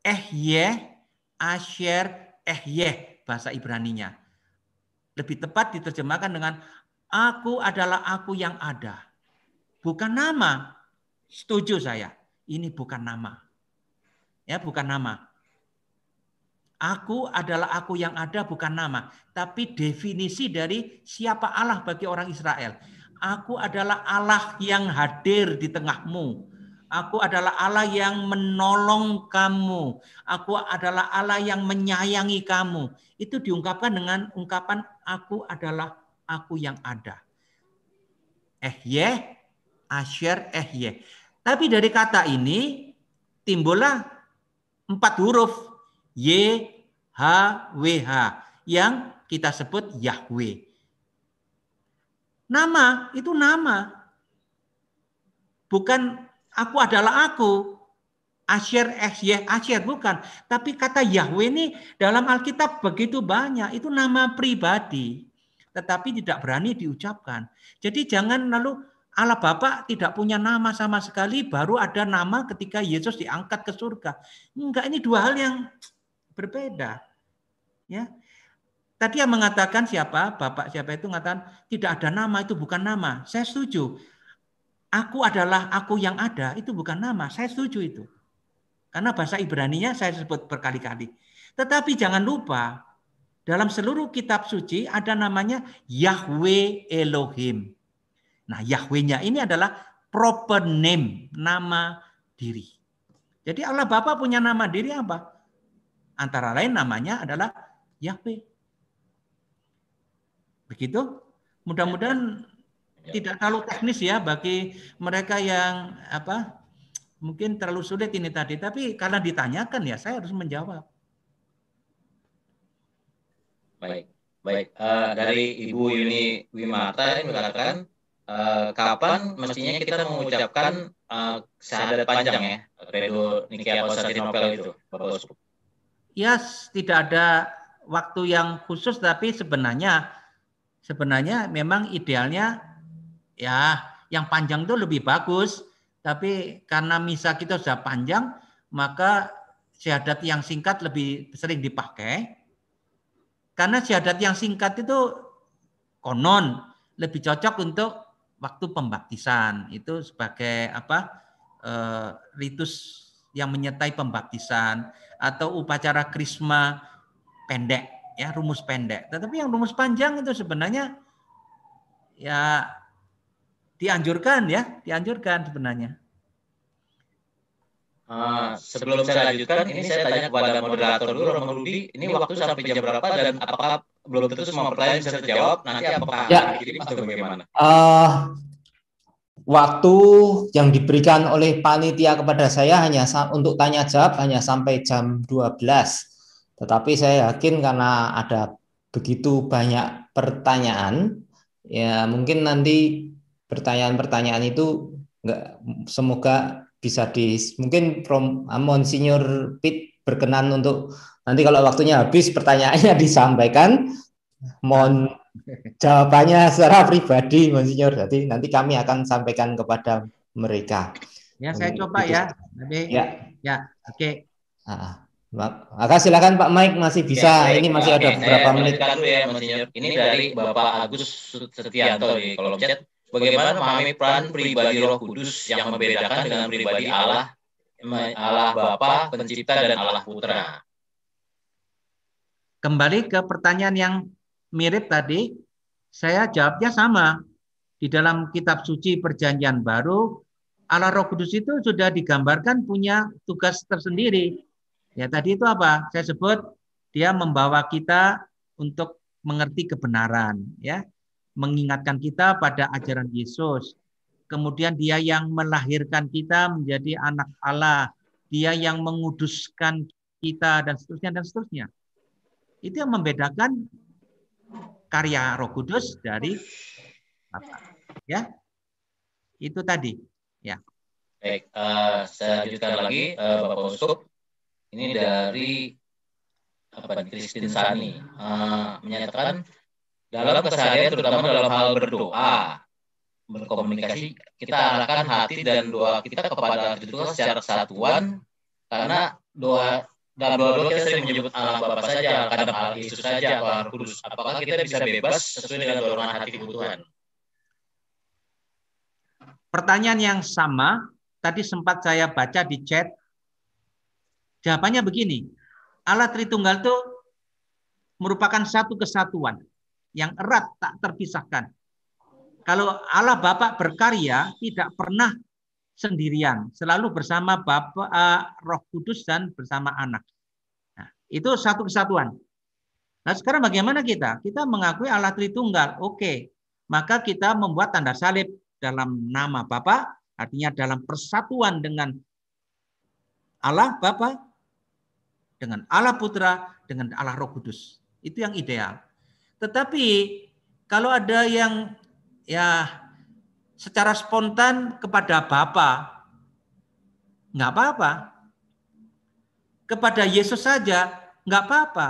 Eh ye, Asher, eh ye, Bahasa Ibraninya. Lebih tepat diterjemahkan dengan aku adalah aku yang ada. Bukan nama. Setuju saya. Ini bukan nama. Ya, bukan nama. Aku adalah aku yang ada bukan nama, tapi definisi dari siapa Allah bagi orang Israel. Aku adalah Allah yang hadir di tengahmu. Aku adalah Allah yang menolong kamu. Aku adalah Allah yang menyayangi kamu. Itu diungkapkan dengan ungkapan aku adalah aku yang ada. Eh ye, asyir eh ye. Tapi dari kata ini timbullah empat huruf YHWH yang kita sebut Yahweh. Nama itu nama. Bukan aku adalah aku. Asyir, Asyir, Asyir bukan. Tapi kata Yahweh ini dalam Alkitab begitu banyak. Itu nama pribadi. Tetapi tidak berani diucapkan. Jadi jangan lalu Allah Bapa tidak punya nama sama sekali, baru ada nama ketika Yesus diangkat ke surga. Enggak, ini dua hal yang berbeda. Ya. Tadi yang mengatakan siapa? Bapak siapa itu mengatakan tidak ada nama itu bukan nama. Saya setuju. Aku adalah aku yang ada itu bukan nama. Saya setuju itu. Karena bahasa Ibrani nya saya sebut berkali-kali. Tetapi jangan lupa dalam seluruh kitab suci ada namanya Yahweh Elohim. Nah, Yahweh nya ini adalah proper name, nama diri. Jadi Allah Bapa punya nama diri apa? Antara lain namanya adalah Yahweh. Begitu? Mudah-mudahan ya. tidak terlalu teknis ya bagi mereka yang apa mungkin terlalu sulit ini tadi. Tapi karena ditanyakan ya saya harus menjawab. Baik, baik. Uh, dari Ibu Yuni Wimata ini mengatakan uh, kapan mestinya kita mengucapkan uh, syahadat panjang ya, Redo Nikia Positif itu, Bapak Uskup ya tidak ada waktu yang khusus tapi sebenarnya sebenarnya memang idealnya ya yang panjang itu lebih bagus tapi karena misa kita sudah panjang maka syahadat yang singkat lebih sering dipakai karena syahadat yang singkat itu konon lebih cocok untuk waktu pembaptisan itu sebagai apa eh, ritus yang menyertai pembaptisan atau upacara krisma pendek ya rumus pendek. Tetapi yang rumus panjang itu sebenarnya ya dianjurkan ya, dianjurkan sebenarnya. Uh, sebelum saya lanjutkan, ini saya tanya kepada moderator dulu, Romo Rudi, ini waktu sampai jam berapa dan apakah belum tentu semua pertanyaan bisa terjawab? Nanti apakah ya. ini atau bagaimana? Uh, waktu yang diberikan oleh panitia kepada saya hanya untuk tanya jawab hanya sampai jam 12. Tetapi saya yakin karena ada begitu banyak pertanyaan, ya mungkin nanti pertanyaan-pertanyaan itu enggak semoga bisa di mungkin from Senior Pit berkenan untuk nanti kalau waktunya habis pertanyaannya disampaikan mohon Jawabannya secara pribadi, Monsinyur. Jadi nanti kami akan sampaikan kepada mereka. Ya, saya coba ya. Nanti, ya. Ya, oke. Okay. Ah, ah. maka silakan Pak Mike masih bisa. Ya, ini masih oke, ada beberapa menit. Ya, Ini dari Bapak Agus Setianto di kolom chat. Bagaimana memahami peran pribadi Roh Kudus yang membedakan dengan pribadi Allah, eh, Allah Bapa, Pencipta dan Allah Putra? Kembali ke pertanyaan yang mirip tadi, saya jawabnya sama. Di dalam kitab suci perjanjian baru, Allah Roh Kudus itu sudah digambarkan punya tugas tersendiri. Ya tadi itu apa? Saya sebut dia membawa kita untuk mengerti kebenaran, ya. Mengingatkan kita pada ajaran Yesus. Kemudian dia yang melahirkan kita menjadi anak Allah, dia yang menguduskan kita dan seterusnya dan seterusnya. Itu yang membedakan karya Roh Kudus dari Bapak. Ya. Itu tadi. Ya. Baik, uh, saya lanjutkan lagi uh, Bapak Uskup. Ini dari apa Kristin Sani uh, menyatakan dalam kesadaran terutama dalam hal berdoa, berkomunikasi, kita arahkan hati dan doa kita kepada Tuhan secara kesatuan karena doa nggak doa-doa kita sering menyebut Allah Bapa saja, kadang Allah Yesus saja, Allah Kudus. Apakah kita bisa bebas sesuai dengan dorongan hati kebutuhan? Pertanyaan yang sama tadi sempat saya baca di chat. Jawabannya begini, Allah Tritunggal itu merupakan satu kesatuan yang erat tak terpisahkan. Kalau Allah Bapak berkarya tidak pernah sendirian, selalu bersama Bapak uh, eh, Roh Kudus dan bersama anak. Nah, itu satu kesatuan. Nah, sekarang bagaimana kita? Kita mengakui Allah Tritunggal. Oke. Maka kita membuat tanda salib dalam nama Bapa, artinya dalam persatuan dengan Allah Bapa, dengan Allah Putra, dengan Allah Roh Kudus. Itu yang ideal. Tetapi kalau ada yang ya secara spontan kepada Bapa, nggak apa-apa. Kepada Yesus saja, nggak apa-apa.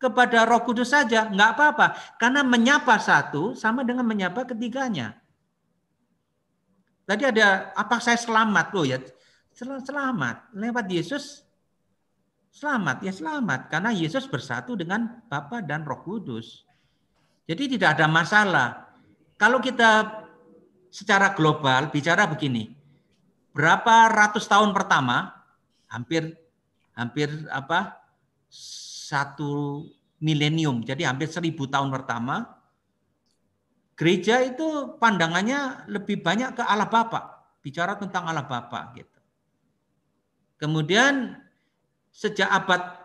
Kepada Roh Kudus saja, nggak apa-apa. Karena menyapa satu sama dengan menyapa ketiganya. Tadi ada apa saya selamat loh ya, selamat lewat Yesus selamat ya selamat karena Yesus bersatu dengan Bapa dan Roh Kudus. Jadi tidak ada masalah. Kalau kita secara global bicara begini. Berapa ratus tahun pertama, hampir hampir apa satu milenium, jadi hampir seribu tahun pertama, gereja itu pandangannya lebih banyak ke Allah Bapa, bicara tentang Allah Bapa gitu. Kemudian sejak abad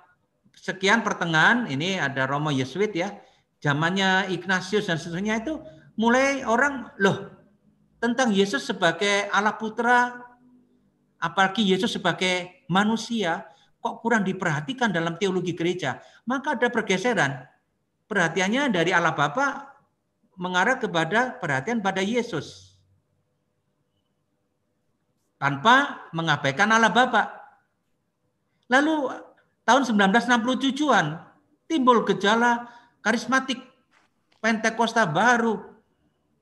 sekian pertengahan ini ada Romo Yesuit ya, zamannya Ignatius dan seterusnya itu mulai orang loh tentang Yesus sebagai Allah Putra, apalagi Yesus sebagai manusia, kok kurang diperhatikan dalam teologi gereja. Maka ada pergeseran. Perhatiannya dari Allah Bapa mengarah kepada perhatian pada Yesus. Tanpa mengabaikan Allah Bapa. Lalu tahun 1967-an timbul gejala karismatik Pentekosta baru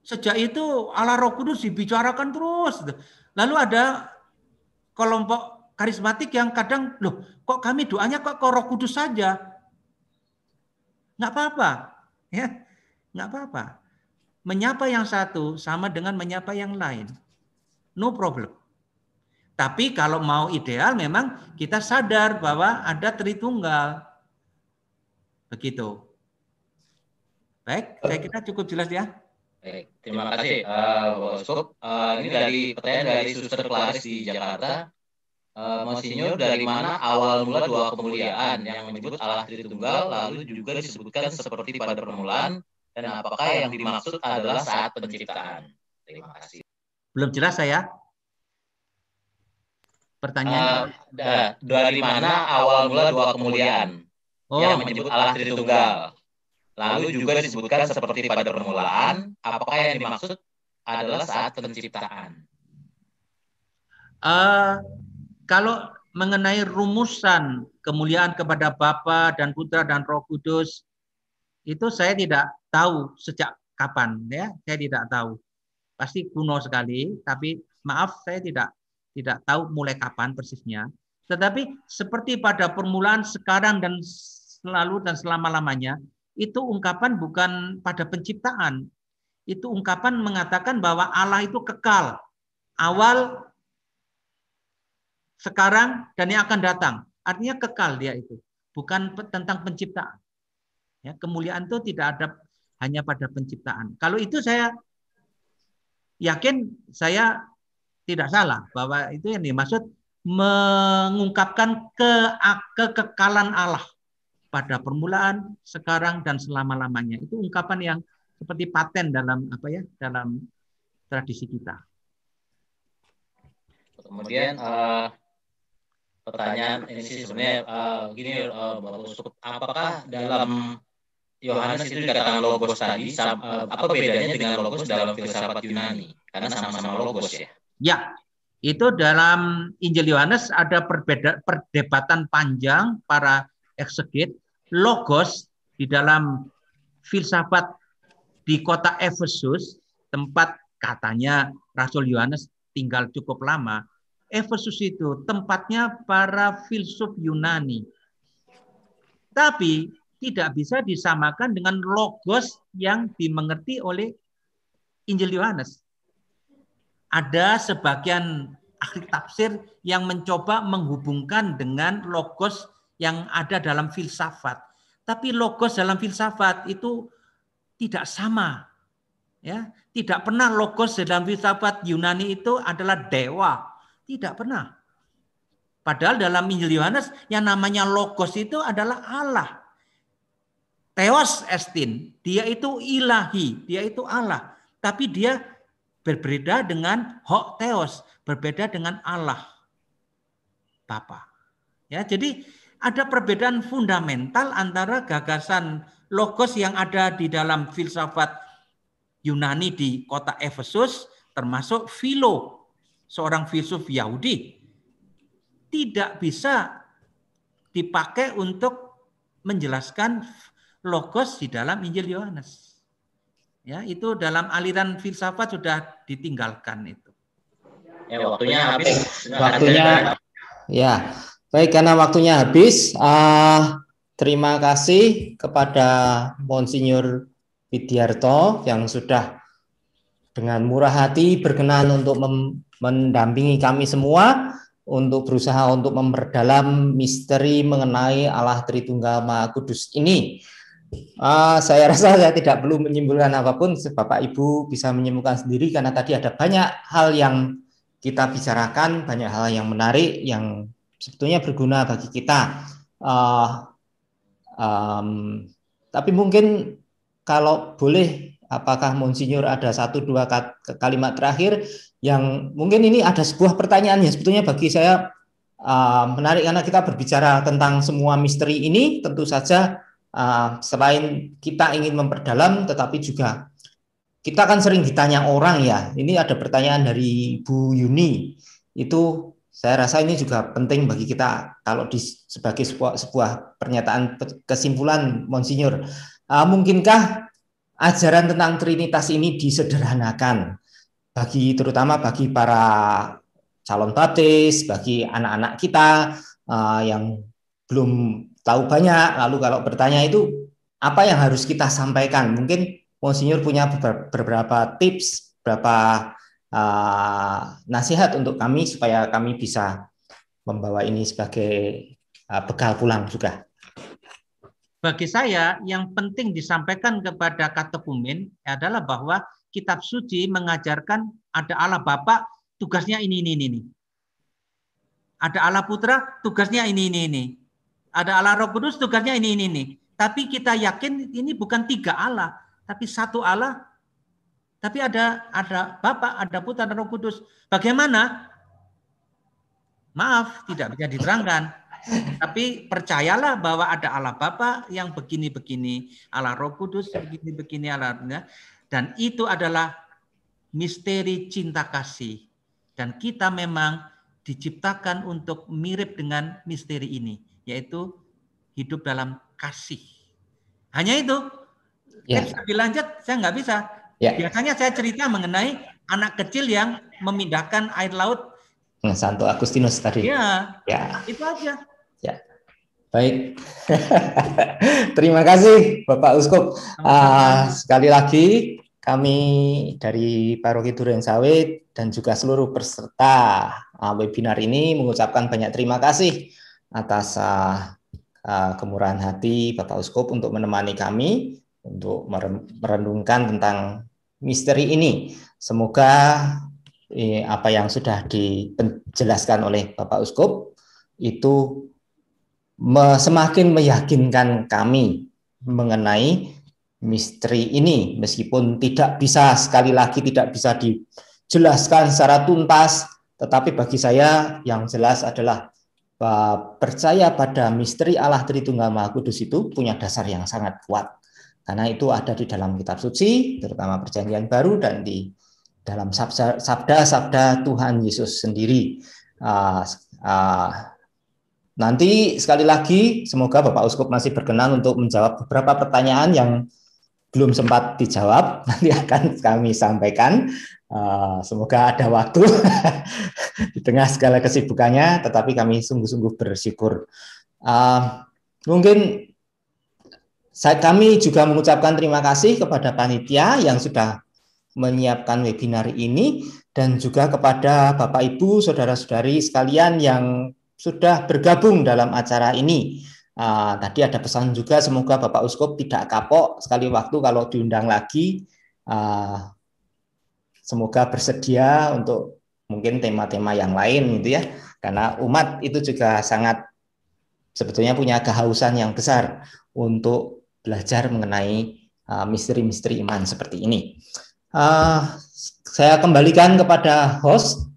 Sejak itu Allah Roh Kudus dibicarakan terus. Lalu ada kelompok karismatik yang kadang, loh kok kami doanya kok ke Roh Kudus saja? Nggak apa-apa. ya Nggak apa-apa. Menyapa yang satu sama dengan menyapa yang lain. No problem. Tapi kalau mau ideal memang kita sadar bahwa ada Tritunggal. Begitu. Baik, saya eh. kira cukup jelas ya. Baik. Terima kasih uh, Bapak Uskup. Uh, eh, ini dari pertanyaan dari Suster Claris di Jakarta. Uh, Monsinyur, dari mana awal mula dua kemuliaan yang menyebut Allah Tritunggal lalu juga disebutkan seperti pada permulaan dan apakah yang dimaksud adalah saat penciptaan? Terima kasih. Belum jelas saya? Pertanyaan. Uh, dari mana awal mula dua kemuliaan oh. yang menyebut Allah Tritunggal? Lalu juga disebutkan seperti pada permulaan, apakah yang dimaksud adalah saat penciptaan? Uh, kalau mengenai rumusan kemuliaan kepada Bapa dan Putra dan Roh Kudus itu saya tidak tahu sejak kapan ya saya tidak tahu pasti kuno sekali tapi maaf saya tidak tidak tahu mulai kapan persisnya tetapi seperti pada permulaan sekarang dan selalu dan selama lamanya itu ungkapan bukan pada penciptaan. Itu ungkapan mengatakan bahwa Allah itu kekal. Awal, sekarang, dan yang akan datang. Artinya kekal dia itu. Bukan tentang penciptaan. Ya, kemuliaan itu tidak ada hanya pada penciptaan. Kalau itu saya yakin saya tidak salah bahwa itu yang dimaksud mengungkapkan ke kekekalan Allah pada permulaan, sekarang dan selama-lamanya. Itu ungkapan yang seperti paten dalam apa ya? dalam tradisi kita. Kemudian uh, pertanyaan ini sih sebenarnya uh, gini uh, eh, Bapak Uskup, apakah dalam Yohanes itu dikatakan logos tadi, sama, uh, apa bedanya dengan logos dalam filsafat Yunani? Karena sama-sama logos ya. Ya, itu dalam Injil Yohanes ada perbeda, perdebatan panjang para eksegit logos di dalam filsafat di kota Efesus, tempat katanya Rasul Yohanes tinggal cukup lama. Efesus itu tempatnya para filsuf Yunani. Tapi tidak bisa disamakan dengan logos yang dimengerti oleh Injil Yohanes. Ada sebagian ahli tafsir yang mencoba menghubungkan dengan logos yang ada dalam filsafat. Tapi logos dalam filsafat itu tidak sama. Ya, tidak pernah logos dalam filsafat Yunani itu adalah dewa. Tidak pernah. Padahal dalam Injil Yohanes yang namanya logos itu adalah Allah. Theos estin, dia itu ilahi, dia itu Allah. Tapi dia berbeda dengan hok Theos, berbeda dengan Allah. bapak, Ya, jadi ada perbedaan fundamental antara gagasan logos yang ada di dalam filsafat Yunani di kota Efesus termasuk Philo, seorang filsuf Yahudi. Tidak bisa dipakai untuk menjelaskan logos di dalam Injil Yohanes. Ya, itu dalam aliran filsafat sudah ditinggalkan itu. Ya, waktunya habis. Waktunya ya. Baik, karena waktunya habis, uh, terima kasih kepada Monsinyur Widiarto yang sudah dengan murah hati berkenan untuk mendampingi kami semua untuk berusaha untuk memperdalam misteri mengenai Allah Tritunggal Maha Kudus ini. Uh, saya rasa saya tidak perlu menyimpulkan apapun, Bapak Ibu bisa menyimpulkan sendiri karena tadi ada banyak hal yang kita bicarakan, banyak hal yang menarik yang sebetulnya berguna bagi kita. Uh, um, tapi mungkin kalau boleh, apakah Monsinyur ada satu dua kalimat terakhir yang mungkin ini ada sebuah pertanyaan yang sebetulnya bagi saya uh, menarik karena kita berbicara tentang semua misteri ini tentu saja uh, selain kita ingin memperdalam tetapi juga kita akan sering ditanya orang ya ini ada pertanyaan dari Bu Yuni itu saya rasa ini juga penting bagi kita kalau di, sebagai sebuah, sebuah pernyataan kesimpulan Monsinyur. Uh, mungkinkah ajaran tentang Trinitas ini disederhanakan bagi terutama bagi para calon baptis, bagi anak-anak kita uh, yang belum tahu banyak. Lalu kalau bertanya itu apa yang harus kita sampaikan? Mungkin Monsinyur punya beberapa tips, beberapa uh, nasihat untuk kami supaya kami bisa membawa ini sebagai uh, bekal pulang juga. Bagi saya yang penting disampaikan kepada katekumen adalah bahwa kitab suci mengajarkan ada Allah Bapa tugasnya ini ini ini. Ada Allah Putra tugasnya ini ini ini. Ada Allah Roh Kudus tugasnya ini ini ini. Tapi kita yakin ini bukan tiga Allah, tapi satu Allah tapi ada ada Bapa, ada Putra dan Roh Kudus. Bagaimana? Maaf, tidak bisa diterangkan. Tapi percayalah bahwa ada Allah Bapa yang begini-begini, Allah Roh Kudus begini-begini, alatnya dan itu adalah misteri cinta kasih. Dan kita memang diciptakan untuk mirip dengan misteri ini, yaitu hidup dalam kasih. Hanya itu. Ya. lebih kan lanjut saya nggak bisa. Ya. Biasanya saya cerita mengenai anak kecil yang memindahkan air laut. Nah, Santo Agustinus tadi. Ya. ya. Itu aja. Ya. Baik. Terima kasih Bapak Uskup. Uh, sekali lagi kami dari Paroki Duren Sawit dan juga seluruh peserta ah, webinar ini mengucapkan banyak terima kasih atas ah, kemurahan hati Bapak Uskup untuk menemani kami untuk merenungkan tentang misteri ini. Semoga eh, apa yang sudah dijelaskan oleh Bapak Uskup itu me semakin meyakinkan kami mengenai misteri ini meskipun tidak bisa sekali lagi tidak bisa dijelaskan secara tuntas tetapi bagi saya yang jelas adalah percaya pada misteri Allah Tritunggal Maha Kudus itu punya dasar yang sangat kuat karena itu ada di dalam kitab suci, terutama perjanjian baru dan di dalam sabda-sabda Tuhan Yesus sendiri. Uh, uh, nanti sekali lagi semoga Bapak Uskup masih berkenan untuk menjawab beberapa pertanyaan yang belum sempat dijawab nanti akan kami sampaikan uh, semoga ada waktu di tengah segala kesibukannya tetapi kami sungguh-sungguh bersyukur uh, mungkin saya, kami juga mengucapkan terima kasih kepada panitia yang sudah menyiapkan webinar ini dan juga kepada Bapak Ibu, saudara-saudari sekalian yang sudah bergabung dalam acara ini. Uh, tadi ada pesan juga semoga Bapak Uskup tidak kapok sekali waktu kalau diundang lagi. Uh, semoga bersedia untuk mungkin tema-tema yang lain gitu ya. Karena umat itu juga sangat sebetulnya punya kehausan yang besar untuk belajar mengenai uh, misteri-misteri uh, iman seperti ini. Uh, saya kembalikan kepada host